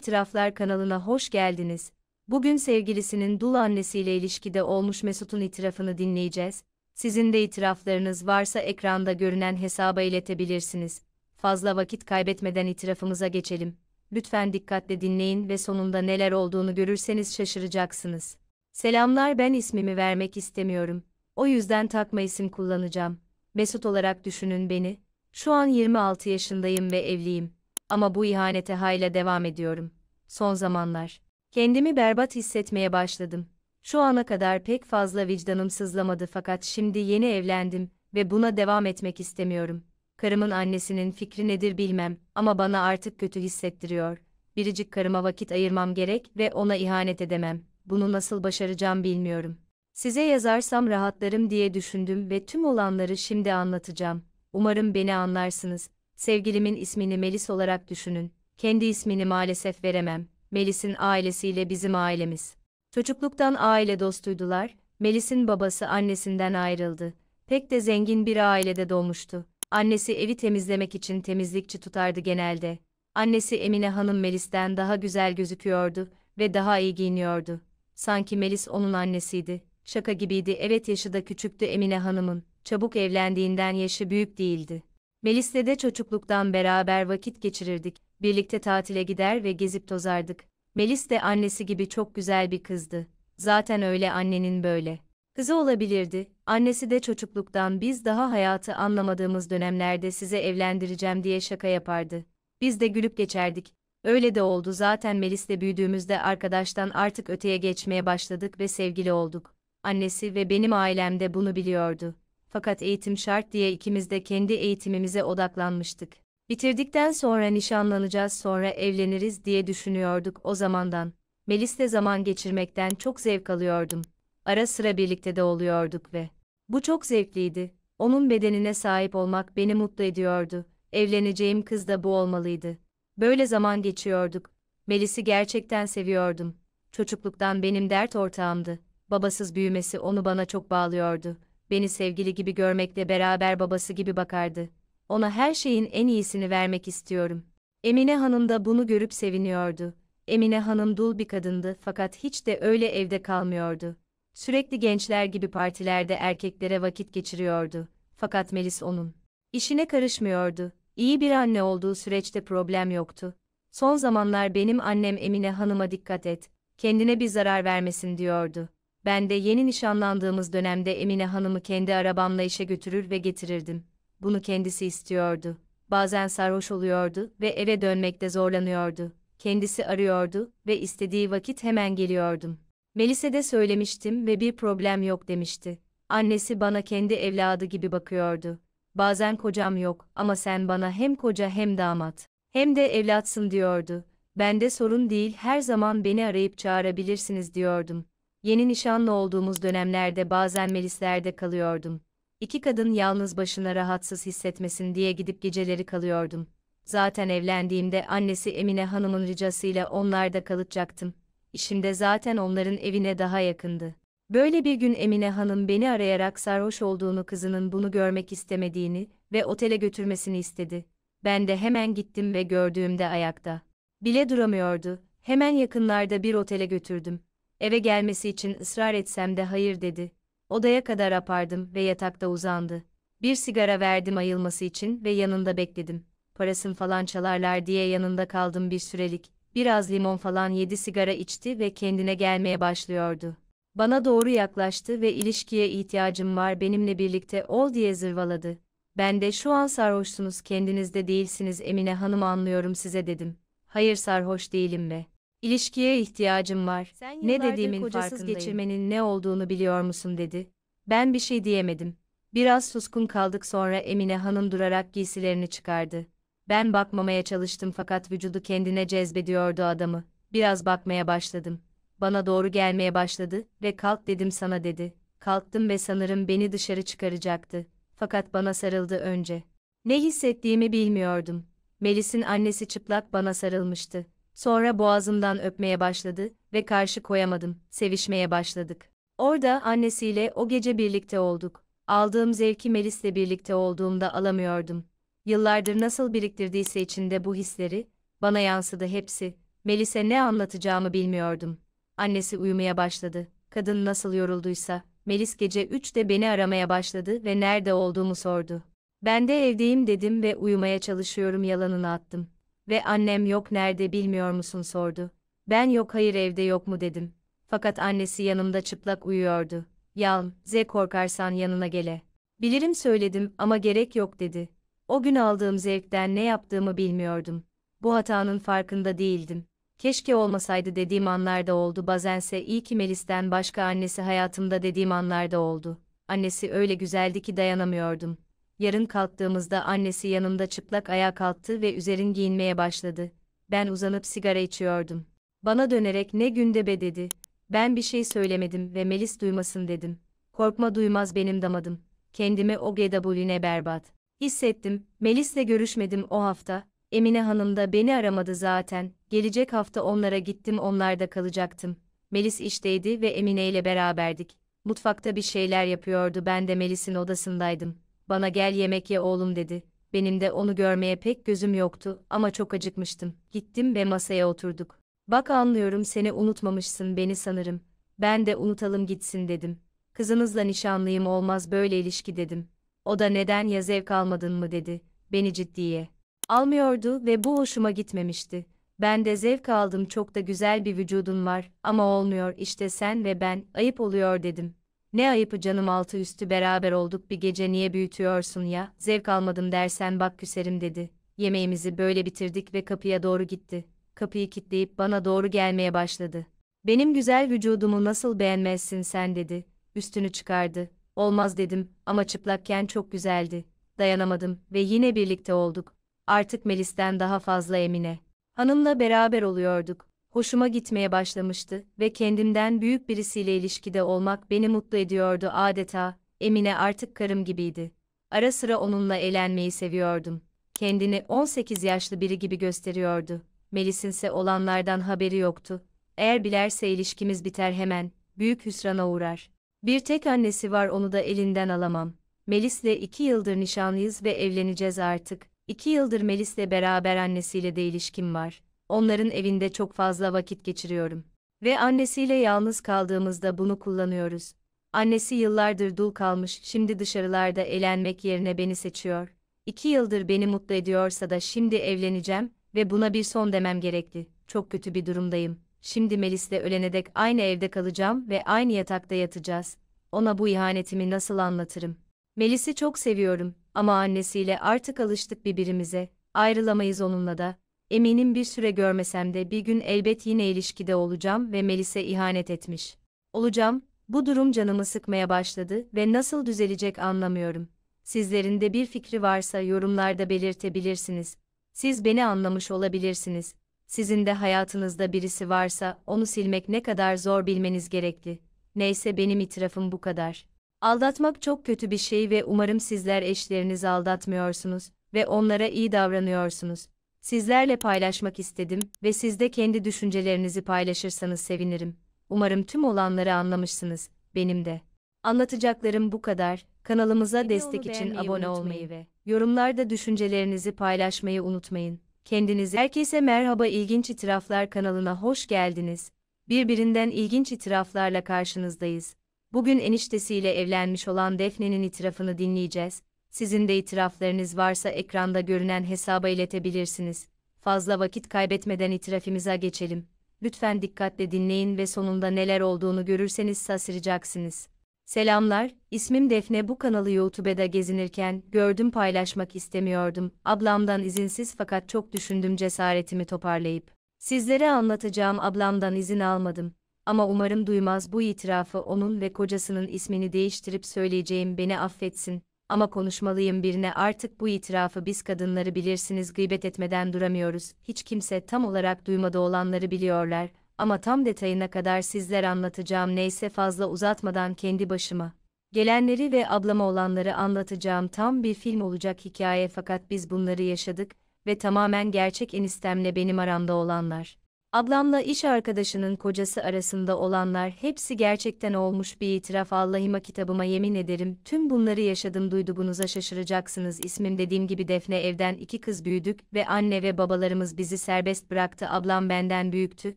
İtiraflar kanalına hoş geldiniz. Bugün sevgilisinin dul annesiyle ilişkide olmuş Mesut'un itirafını dinleyeceğiz. Sizin de itiraflarınız varsa ekranda görünen hesaba iletebilirsiniz. Fazla vakit kaybetmeden itirafımıza geçelim. Lütfen dikkatle dinleyin ve sonunda neler olduğunu görürseniz şaşıracaksınız. Selamlar ben ismimi vermek istemiyorum. O yüzden takma isim kullanacağım. Mesut olarak düşünün beni. Şu an 26 yaşındayım ve evliyim. Ama bu ihanete hayla devam ediyorum son zamanlar. Kendimi berbat hissetmeye başladım. Şu ana kadar pek fazla vicdanım sızlamadı fakat şimdi yeni evlendim ve buna devam etmek istemiyorum. Karımın annesinin fikri nedir bilmem ama bana artık kötü hissettiriyor. Biricik karıma vakit ayırmam gerek ve ona ihanet edemem. Bunu nasıl başaracağım bilmiyorum. Size yazarsam rahatlarım diye düşündüm ve tüm olanları şimdi anlatacağım. Umarım beni anlarsınız. Sevgilimin ismini Melis olarak düşünün. Kendi ismini maalesef veremem. Melis'in ailesiyle bizim ailemiz. Çocukluktan aile dostuydular. Melis'in babası annesinden ayrıldı. Pek de zengin bir ailede doğmuştu. Annesi evi temizlemek için temizlikçi tutardı genelde. Annesi Emine Hanım Melis'ten daha güzel gözüküyordu ve daha iyi giyiniyordu. Sanki Melis onun annesiydi. Şaka gibiydi evet yaşı da küçüktü Emine Hanım'ın. Çabuk evlendiğinden yaşı büyük değildi. Melis'le de çocukluktan beraber vakit geçirirdik. Birlikte tatile gider ve gezip tozardık. Melis de annesi gibi çok güzel bir kızdı. Zaten öyle annenin böyle. Kızı olabilirdi. Annesi de çocukluktan biz daha hayatı anlamadığımız dönemlerde size evlendireceğim diye şaka yapardı. Biz de gülüp geçerdik. Öyle de oldu zaten Melis'le büyüdüğümüzde arkadaştan artık öteye geçmeye başladık ve sevgili olduk. Annesi ve benim ailem de bunu biliyordu. Fakat eğitim şart diye ikimiz de kendi eğitimimize odaklanmıştık. Bitirdikten sonra nişanlanacağız sonra evleniriz diye düşünüyorduk o zamandan. Melis'le zaman geçirmekten çok zevk alıyordum. Ara sıra birlikte de oluyorduk ve bu çok zevkliydi. Onun bedenine sahip olmak beni mutlu ediyordu. Evleneceğim kız da bu olmalıydı. Böyle zaman geçiyorduk. Melis'i gerçekten seviyordum. Çocukluktan benim dert ortağımdı. Babasız büyümesi onu bana çok bağlıyordu. Beni sevgili gibi görmekle beraber babası gibi bakardı ona her şeyin en iyisini vermek istiyorum. Emine Hanım da bunu görüp seviniyordu. Emine Hanım dul bir kadındı fakat hiç de öyle evde kalmıyordu. Sürekli gençler gibi partilerde erkeklere vakit geçiriyordu. Fakat Melis onun işine karışmıyordu. İyi bir anne olduğu süreçte problem yoktu. Son zamanlar benim annem Emine Hanım'a dikkat et, kendine bir zarar vermesin diyordu. Ben de yeni nişanlandığımız dönemde Emine Hanım'ı kendi arabamla işe götürür ve getirirdim bunu kendisi istiyordu. Bazen sarhoş oluyordu ve eve dönmekte zorlanıyordu. Kendisi arıyordu ve istediği vakit hemen geliyordum. Melis'e de söylemiştim ve bir problem yok demişti. Annesi bana kendi evladı gibi bakıyordu. Bazen kocam yok ama sen bana hem koca hem damat hem de evlatsın diyordu. Bende sorun değil her zaman beni arayıp çağırabilirsiniz diyordum. Yeni nişanlı olduğumuz dönemlerde bazen melislerde kalıyordum. İki kadın yalnız başına rahatsız hissetmesin diye gidip geceleri kalıyordum. Zaten evlendiğimde annesi Emine Hanım'ın ricasıyla onlarda kalacaktım. İşimde zaten onların evine daha yakındı. Böyle bir gün Emine Hanım beni arayarak sarhoş olduğunu kızının bunu görmek istemediğini ve otele götürmesini istedi. Ben de hemen gittim ve gördüğümde ayakta. Bile duramıyordu. Hemen yakınlarda bir otele götürdüm. Eve gelmesi için ısrar etsem de hayır dedi odaya kadar apardım ve yatakta uzandı. Bir sigara verdim ayılması için ve yanında bekledim. Parasını falan çalarlar diye yanında kaldım bir sürelik. Biraz limon falan yedi sigara içti ve kendine gelmeye başlıyordu. Bana doğru yaklaştı ve ilişkiye ihtiyacım var benimle birlikte ol diye zırvaladı. Ben de şu an sarhoşsunuz kendinizde değilsiniz Emine Hanım anlıyorum size dedim. Hayır sarhoş değilim be. İlişkiye ihtiyacım var. Sen ne dediğimin kocasız farkındayım. geçirmenin ne olduğunu biliyor musun dedi. Ben bir şey diyemedim. Biraz suskun kaldık sonra Emine Hanım durarak giysilerini çıkardı. Ben bakmamaya çalıştım fakat vücudu kendine cezbediyordu adamı. Biraz bakmaya başladım. Bana doğru gelmeye başladı ve kalk dedim sana dedi. Kalktım ve sanırım beni dışarı çıkaracaktı. Fakat bana sarıldı önce. Ne hissettiğimi bilmiyordum. Melis'in annesi çıplak bana sarılmıştı Sonra boğazımdan öpmeye başladı ve karşı koyamadım, sevişmeye başladık. Orada annesiyle o gece birlikte olduk. Aldığım zevki Melis'le birlikte olduğumda alamıyordum. Yıllardır nasıl biriktirdiyse içinde bu hisleri, bana yansıdı hepsi. Melis'e ne anlatacağımı bilmiyordum. Annesi uyumaya başladı. Kadın nasıl yorulduysa, Melis gece 3'te beni aramaya başladı ve nerede olduğumu sordu. Ben de evdeyim dedim ve uyumaya çalışıyorum yalanını attım. Ve annem yok nerede bilmiyor musun sordu. Ben yok hayır evde yok mu dedim. Fakat annesi yanımda çıplak uyuyordu. Yalm, Z korkarsan yanına gele. Bilirim söyledim ama gerek yok dedi. O gün aldığım zevkten ne yaptığımı bilmiyordum. Bu hatanın farkında değildim. Keşke olmasaydı dediğim anlarda oldu bazense iyi ki Melis'ten başka annesi hayatımda dediğim anlarda oldu. Annesi öyle güzeldi ki dayanamıyordum. Yarın kalktığımızda annesi yanımda çıplak ayağa kalktı ve üzerin giyinmeye başladı. Ben uzanıp sigara içiyordum. Bana dönerek ne günde be dedi. Ben bir şey söylemedim ve Melis duymasın dedim. Korkma duymaz benim damadım. Kendimi o GW'ne berbat. Hissettim, Melis'le görüşmedim o hafta. Emine Hanım da beni aramadı zaten. Gelecek hafta onlara gittim onlarda kalacaktım. Melis işteydi ve Emine ile beraberdik. Mutfakta bir şeyler yapıyordu ben de Melis'in odasındaydım bana gel yemek ye oğlum dedi. Benim de onu görmeye pek gözüm yoktu ama çok acıkmıştım. Gittim ve masaya oturduk. Bak anlıyorum seni unutmamışsın beni sanırım. Ben de unutalım gitsin dedim. Kızınızla nişanlıyım olmaz böyle ilişki dedim. O da neden ya zevk almadın mı dedi. Beni ciddiye. Almıyordu ve bu hoşuma gitmemişti. Ben de zevk aldım çok da güzel bir vücudun var ama olmuyor işte sen ve ben ayıp oluyor dedim. Ne ayıpı canım altı üstü beraber olduk bir gece niye büyütüyorsun ya, zevk almadım dersen bak küserim dedi. Yemeğimizi böyle bitirdik ve kapıya doğru gitti. Kapıyı kilitleyip bana doğru gelmeye başladı. Benim güzel vücudumu nasıl beğenmezsin sen dedi. Üstünü çıkardı. Olmaz dedim ama çıplakken çok güzeldi. Dayanamadım ve yine birlikte olduk. Artık Melis'ten daha fazla Emine. Hanımla beraber oluyorduk hoşuma gitmeye başlamıştı ve kendimden büyük birisiyle ilişkide olmak beni mutlu ediyordu adeta, Emine artık karım gibiydi. Ara sıra onunla eğlenmeyi seviyordum. Kendini 18 yaşlı biri gibi gösteriyordu. Melis'inse olanlardan haberi yoktu. Eğer bilerse ilişkimiz biter hemen, büyük hüsrana uğrar. Bir tek annesi var onu da elinden alamam. Melis'le iki yıldır nişanlıyız ve evleneceğiz artık. İki yıldır Melis'le beraber annesiyle de ilişkim var onların evinde çok fazla vakit geçiriyorum. Ve annesiyle yalnız kaldığımızda bunu kullanıyoruz. Annesi yıllardır dul kalmış, şimdi dışarılarda eğlenmek yerine beni seçiyor. İki yıldır beni mutlu ediyorsa da şimdi evleneceğim ve buna bir son demem gerekli. Çok kötü bir durumdayım. Şimdi Melis'le ölene dek aynı evde kalacağım ve aynı yatakta yatacağız. Ona bu ihanetimi nasıl anlatırım? Melis'i çok seviyorum ama annesiyle artık alıştık birbirimize. Ayrılamayız onunla da. Eminin bir süre görmesem de bir gün elbet yine ilişkide olacağım ve Melis'e ihanet etmiş. Olacağım, bu durum canımı sıkmaya başladı ve nasıl düzelecek anlamıyorum. Sizlerin de bir fikri varsa yorumlarda belirtebilirsiniz. Siz beni anlamış olabilirsiniz. Sizin de hayatınızda birisi varsa onu silmek ne kadar zor bilmeniz gerekli. Neyse benim itirafım bu kadar. Aldatmak çok kötü bir şey ve umarım sizler eşlerinizi aldatmıyorsunuz ve onlara iyi davranıyorsunuz sizlerle paylaşmak istedim ve siz de kendi düşüncelerinizi paylaşırsanız sevinirim. Umarım tüm olanları anlamışsınız, benim de. Anlatacaklarım bu kadar. Kanalımıza Videomu destek için abone olmayı ve yorumlarda düşüncelerinizi paylaşmayı unutmayın. Kendinize herkese merhaba İlginç Itiraflar kanalına hoş geldiniz. Birbirinden ilginç itiraflarla karşınızdayız. Bugün eniştesiyle evlenmiş olan Defne'nin itirafını dinleyeceğiz. Sizin de itiraflarınız varsa ekranda görünen hesaba iletebilirsiniz. Fazla vakit kaybetmeden itirafimize geçelim. Lütfen dikkatle dinleyin ve sonunda neler olduğunu görürseniz şaşıracaksınız. Selamlar, ismim Defne bu kanalı YouTube'da gezinirken gördüm paylaşmak istemiyordum. Ablamdan izinsiz fakat çok düşündüm cesaretimi toparlayıp. Sizlere anlatacağım ablamdan izin almadım. Ama umarım duymaz bu itirafı onun ve kocasının ismini değiştirip söyleyeceğim beni affetsin ama konuşmalıyım birine artık bu itirafı biz kadınları bilirsiniz gıybet etmeden duramıyoruz. Hiç kimse tam olarak duymada olanları biliyorlar ama tam detayına kadar sizler anlatacağım neyse fazla uzatmadan kendi başıma. Gelenleri ve ablama olanları anlatacağım tam bir film olacak hikaye fakat biz bunları yaşadık ve tamamen gerçek enistemle benim aramda olanlar. Ablamla iş arkadaşının kocası arasında olanlar hepsi gerçekten olmuş bir itiraf Allah'ıma kitabıma yemin ederim tüm bunları yaşadım duyduğunuza şaşıracaksınız ismim dediğim gibi Defne evden iki kız büyüdük ve anne ve babalarımız bizi serbest bıraktı ablam benden büyüktü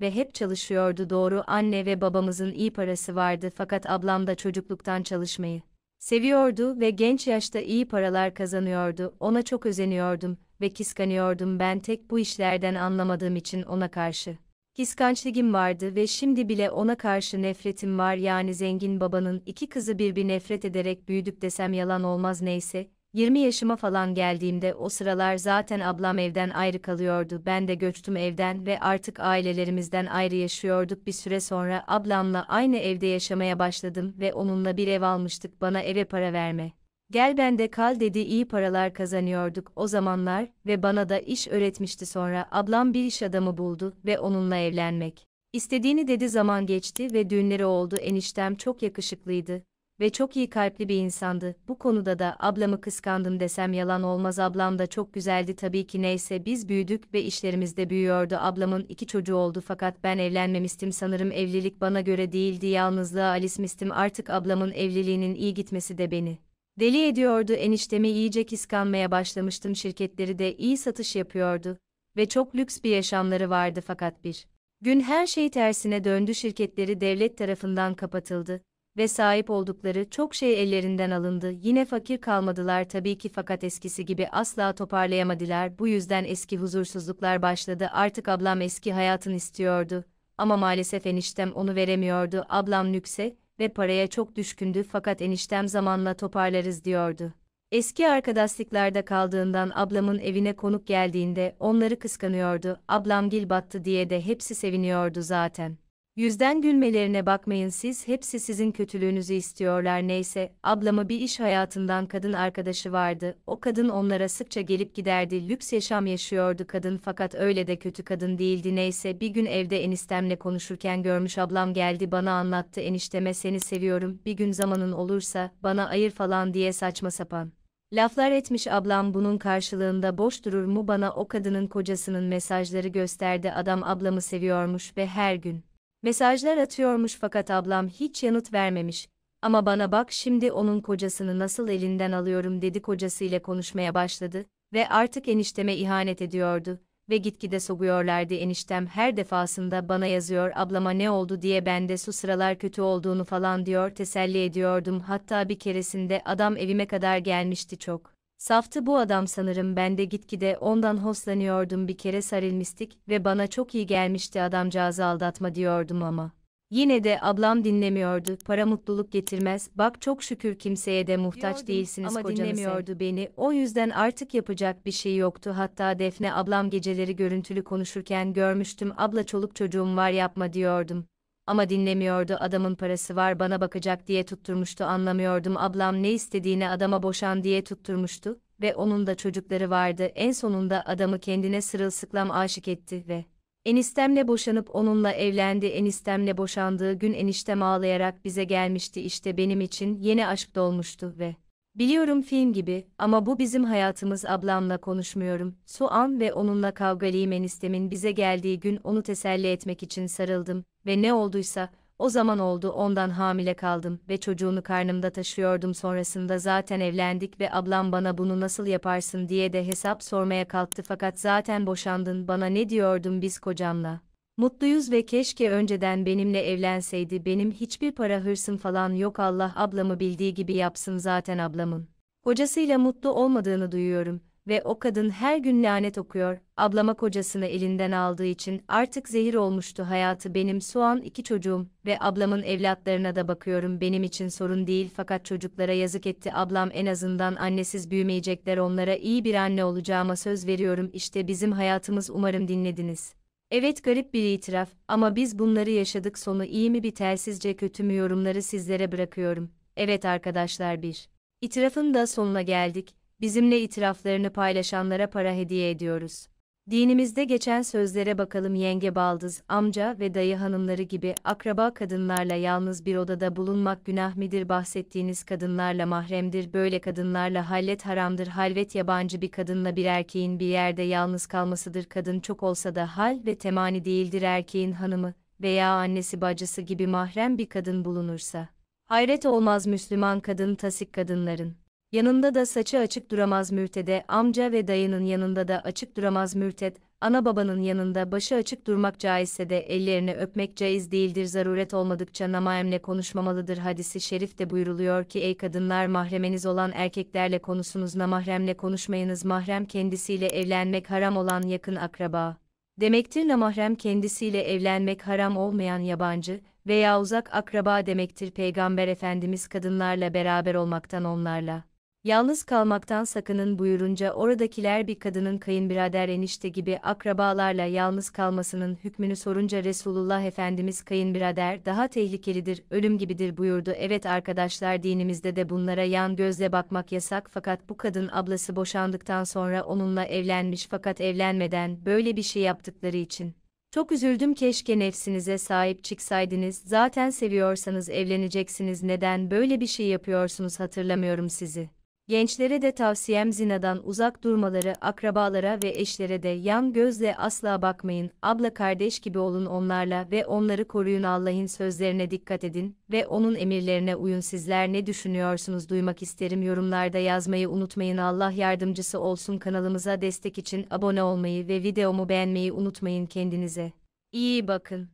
ve hep çalışıyordu doğru anne ve babamızın iyi parası vardı fakat ablam da çocukluktan çalışmayı Seviyordu ve genç yaşta iyi paralar kazanıyordu, ona çok özeniyordum ve kıskanıyordum ben tek bu işlerden anlamadığım için ona karşı. Kıskançlığım vardı ve şimdi bile ona karşı nefretim var yani zengin babanın iki kızı bir nefret ederek büyüdük desem yalan olmaz neyse, 20 yaşıma falan geldiğimde o sıralar zaten ablam evden ayrı kalıyordu. Ben de göçtüm evden ve artık ailelerimizden ayrı yaşıyorduk. Bir süre sonra ablamla aynı evde yaşamaya başladım ve onunla bir ev almıştık. Bana eve para verme. Gel bende kal dedi iyi paralar kazanıyorduk o zamanlar ve bana da iş öğretmişti sonra ablam bir iş adamı buldu ve onunla evlenmek. İstediğini dedi zaman geçti ve düğünleri oldu eniştem çok yakışıklıydı ve çok iyi kalpli bir insandı. Bu konuda da ablamı kıskandım desem yalan olmaz ablam da çok güzeldi tabii ki neyse biz büyüdük ve işlerimiz de büyüyordu. Ablamın iki çocuğu oldu fakat ben evlenmemiştim sanırım evlilik bana göre değildi yalnızlığa alismiştim artık ablamın evliliğinin iyi gitmesi de beni. Deli ediyordu eniştemi iyice kıskanmaya başlamıştım şirketleri de iyi satış yapıyordu ve çok lüks bir yaşamları vardı fakat bir gün her şey tersine döndü şirketleri devlet tarafından kapatıldı ve sahip oldukları çok şey ellerinden alındı. Yine fakir kalmadılar tabii ki fakat eskisi gibi asla toparlayamadılar. Bu yüzden eski huzursuzluklar başladı. Artık ablam eski hayatını istiyordu. Ama maalesef eniştem onu veremiyordu. Ablam lükse ve paraya çok düşkündü fakat eniştem zamanla toparlarız diyordu. Eski arkadaşlıklarda kaldığından ablamın evine konuk geldiğinde onları kıskanıyordu. Ablam gil battı diye de hepsi seviniyordu zaten. Yüzden gülmelerine bakmayın siz hepsi sizin kötülüğünüzü istiyorlar neyse, ablamı bir iş hayatından kadın arkadaşı vardı, o kadın onlara sıkça gelip giderdi lüks yaşam yaşıyordu kadın fakat öyle de kötü kadın değildi neyse bir gün evde eniştemle konuşurken görmüş ablam geldi bana anlattı enişteme seni seviyorum bir gün zamanın olursa bana ayır falan diye saçma sapan. Laflar etmiş ablam bunun karşılığında boş durur mu bana o kadının kocasının mesajları gösterdi adam ablamı seviyormuş ve her gün. Mesajlar atıyormuş fakat ablam hiç yanıt vermemiş. Ama bana bak şimdi onun kocasını nasıl elinden alıyorum dedi kocasıyla konuşmaya başladı ve artık enişteme ihanet ediyordu ve gitgide soğuyorlardı eniştem her defasında bana yazıyor ablama ne oldu diye ben de su sıralar kötü olduğunu falan diyor teselli ediyordum hatta bir keresinde adam evime kadar gelmişti çok. Saftı bu adam sanırım ben de gitgide ondan hoşlanıyordum bir kere sarılmıştık ve bana çok iyi gelmişti adamcağızı aldatma diyordum ama. Yine de ablam dinlemiyordu. Para mutluluk getirmez. Bak çok şükür kimseye de muhtaç Diyordum, değilsiniz ama kocanı dinlemiyordu beni. O yüzden artık yapacak bir şey yoktu. Hatta Defne ablam geceleri görüntülü konuşurken görmüştüm. Abla çoluk çocuğum var yapma diyordum. Ama dinlemiyordu adamın parası var bana bakacak diye tutturmuştu anlamıyordum ablam ne istediğini adama boşan diye tutturmuştu ve onun da çocukları vardı en sonunda adamı kendine sırılsıklam aşık etti ve Eniştemle boşanıp onunla evlendi. Eniştemle boşandığı gün eniştem ağlayarak bize gelmişti. İşte benim için yeni aşk dolmuştu ve Biliyorum film gibi ama bu bizim hayatımız ablamla konuşmuyorum. Soğan ve onunla kavgalıyım enistemin bize geldiği gün onu teselli etmek için sarıldım ve ne olduysa o zaman oldu ondan hamile kaldım ve çocuğunu karnımda taşıyordum sonrasında zaten evlendik ve ablam bana bunu nasıl yaparsın diye de hesap sormaya kalktı fakat zaten boşandın bana ne diyordun biz kocamla. Mutluyuz ve keşke önceden benimle evlenseydi benim hiçbir para hırsım falan yok Allah ablamı bildiği gibi yapsın zaten ablamın. Kocasıyla mutlu olmadığını duyuyorum ve o kadın her gün lanet okuyor, ablama kocasını elinden aldığı için artık zehir olmuştu hayatı benim soğan iki çocuğum ve ablamın evlatlarına da bakıyorum benim için sorun değil fakat çocuklara yazık etti ablam en azından annesiz büyümeyecekler onlara iyi bir anne olacağıma söz veriyorum işte bizim hayatımız umarım dinlediniz. Evet garip bir itiraf ama biz bunları yaşadık sonu iyi mi bitersizce kötü mü yorumları sizlere bırakıyorum. Evet arkadaşlar bir. İtirafın da sonuna geldik. Bizimle itiraflarını paylaşanlara para hediye ediyoruz. Dinimizde geçen sözlere bakalım yenge baldız, amca ve dayı hanımları gibi akraba kadınlarla yalnız bir odada bulunmak günah midir bahsettiğiniz kadınlarla mahremdir böyle kadınlarla hallet haramdır halvet yabancı bir kadınla bir erkeğin bir yerde yalnız kalmasıdır kadın çok olsa da hal ve temani değildir erkeğin hanımı veya annesi bacısı gibi mahrem bir kadın bulunursa. Hayret olmaz Müslüman kadın tasik kadınların. Yanında da saçı açık duramaz mürtede, amca ve dayının yanında da açık duramaz mürted, ana babanın yanında başı açık durmak caizse de ellerini öpmek caiz değildir zaruret olmadıkça namaemle konuşmamalıdır hadisi şerif de buyruluyor ki ey kadınlar mahremeniz olan erkeklerle konusunuz namahremle konuşmayınız mahrem kendisiyle evlenmek haram olan yakın akraba. Demektir namahrem kendisiyle evlenmek haram olmayan yabancı veya uzak akraba demektir Peygamber Efendimiz kadınlarla beraber olmaktan onlarla. Yalnız kalmaktan sakının buyurunca oradakiler bir kadının kayınbirader enişte gibi akrabalarla yalnız kalmasının hükmünü sorunca Resulullah Efendimiz kayınbirader daha tehlikelidir, ölüm gibidir buyurdu. Evet arkadaşlar dinimizde de bunlara yan gözle bakmak yasak fakat bu kadın ablası boşandıktan sonra onunla evlenmiş fakat evlenmeden böyle bir şey yaptıkları için. Çok üzüldüm keşke nefsinize sahip çıksaydınız. Zaten seviyorsanız evleneceksiniz. Neden böyle bir şey yapıyorsunuz hatırlamıyorum sizi. Gençlere de tavsiyem zinadan uzak durmaları, akrabalara ve eşlere de yan gözle asla bakmayın, abla kardeş gibi olun onlarla ve onları koruyun Allah'ın sözlerine dikkat edin ve onun emirlerine uyun sizler ne düşünüyorsunuz duymak isterim yorumlarda yazmayı unutmayın Allah yardımcısı olsun kanalımıza destek için abone olmayı ve videomu beğenmeyi unutmayın kendinize. İyi bakın.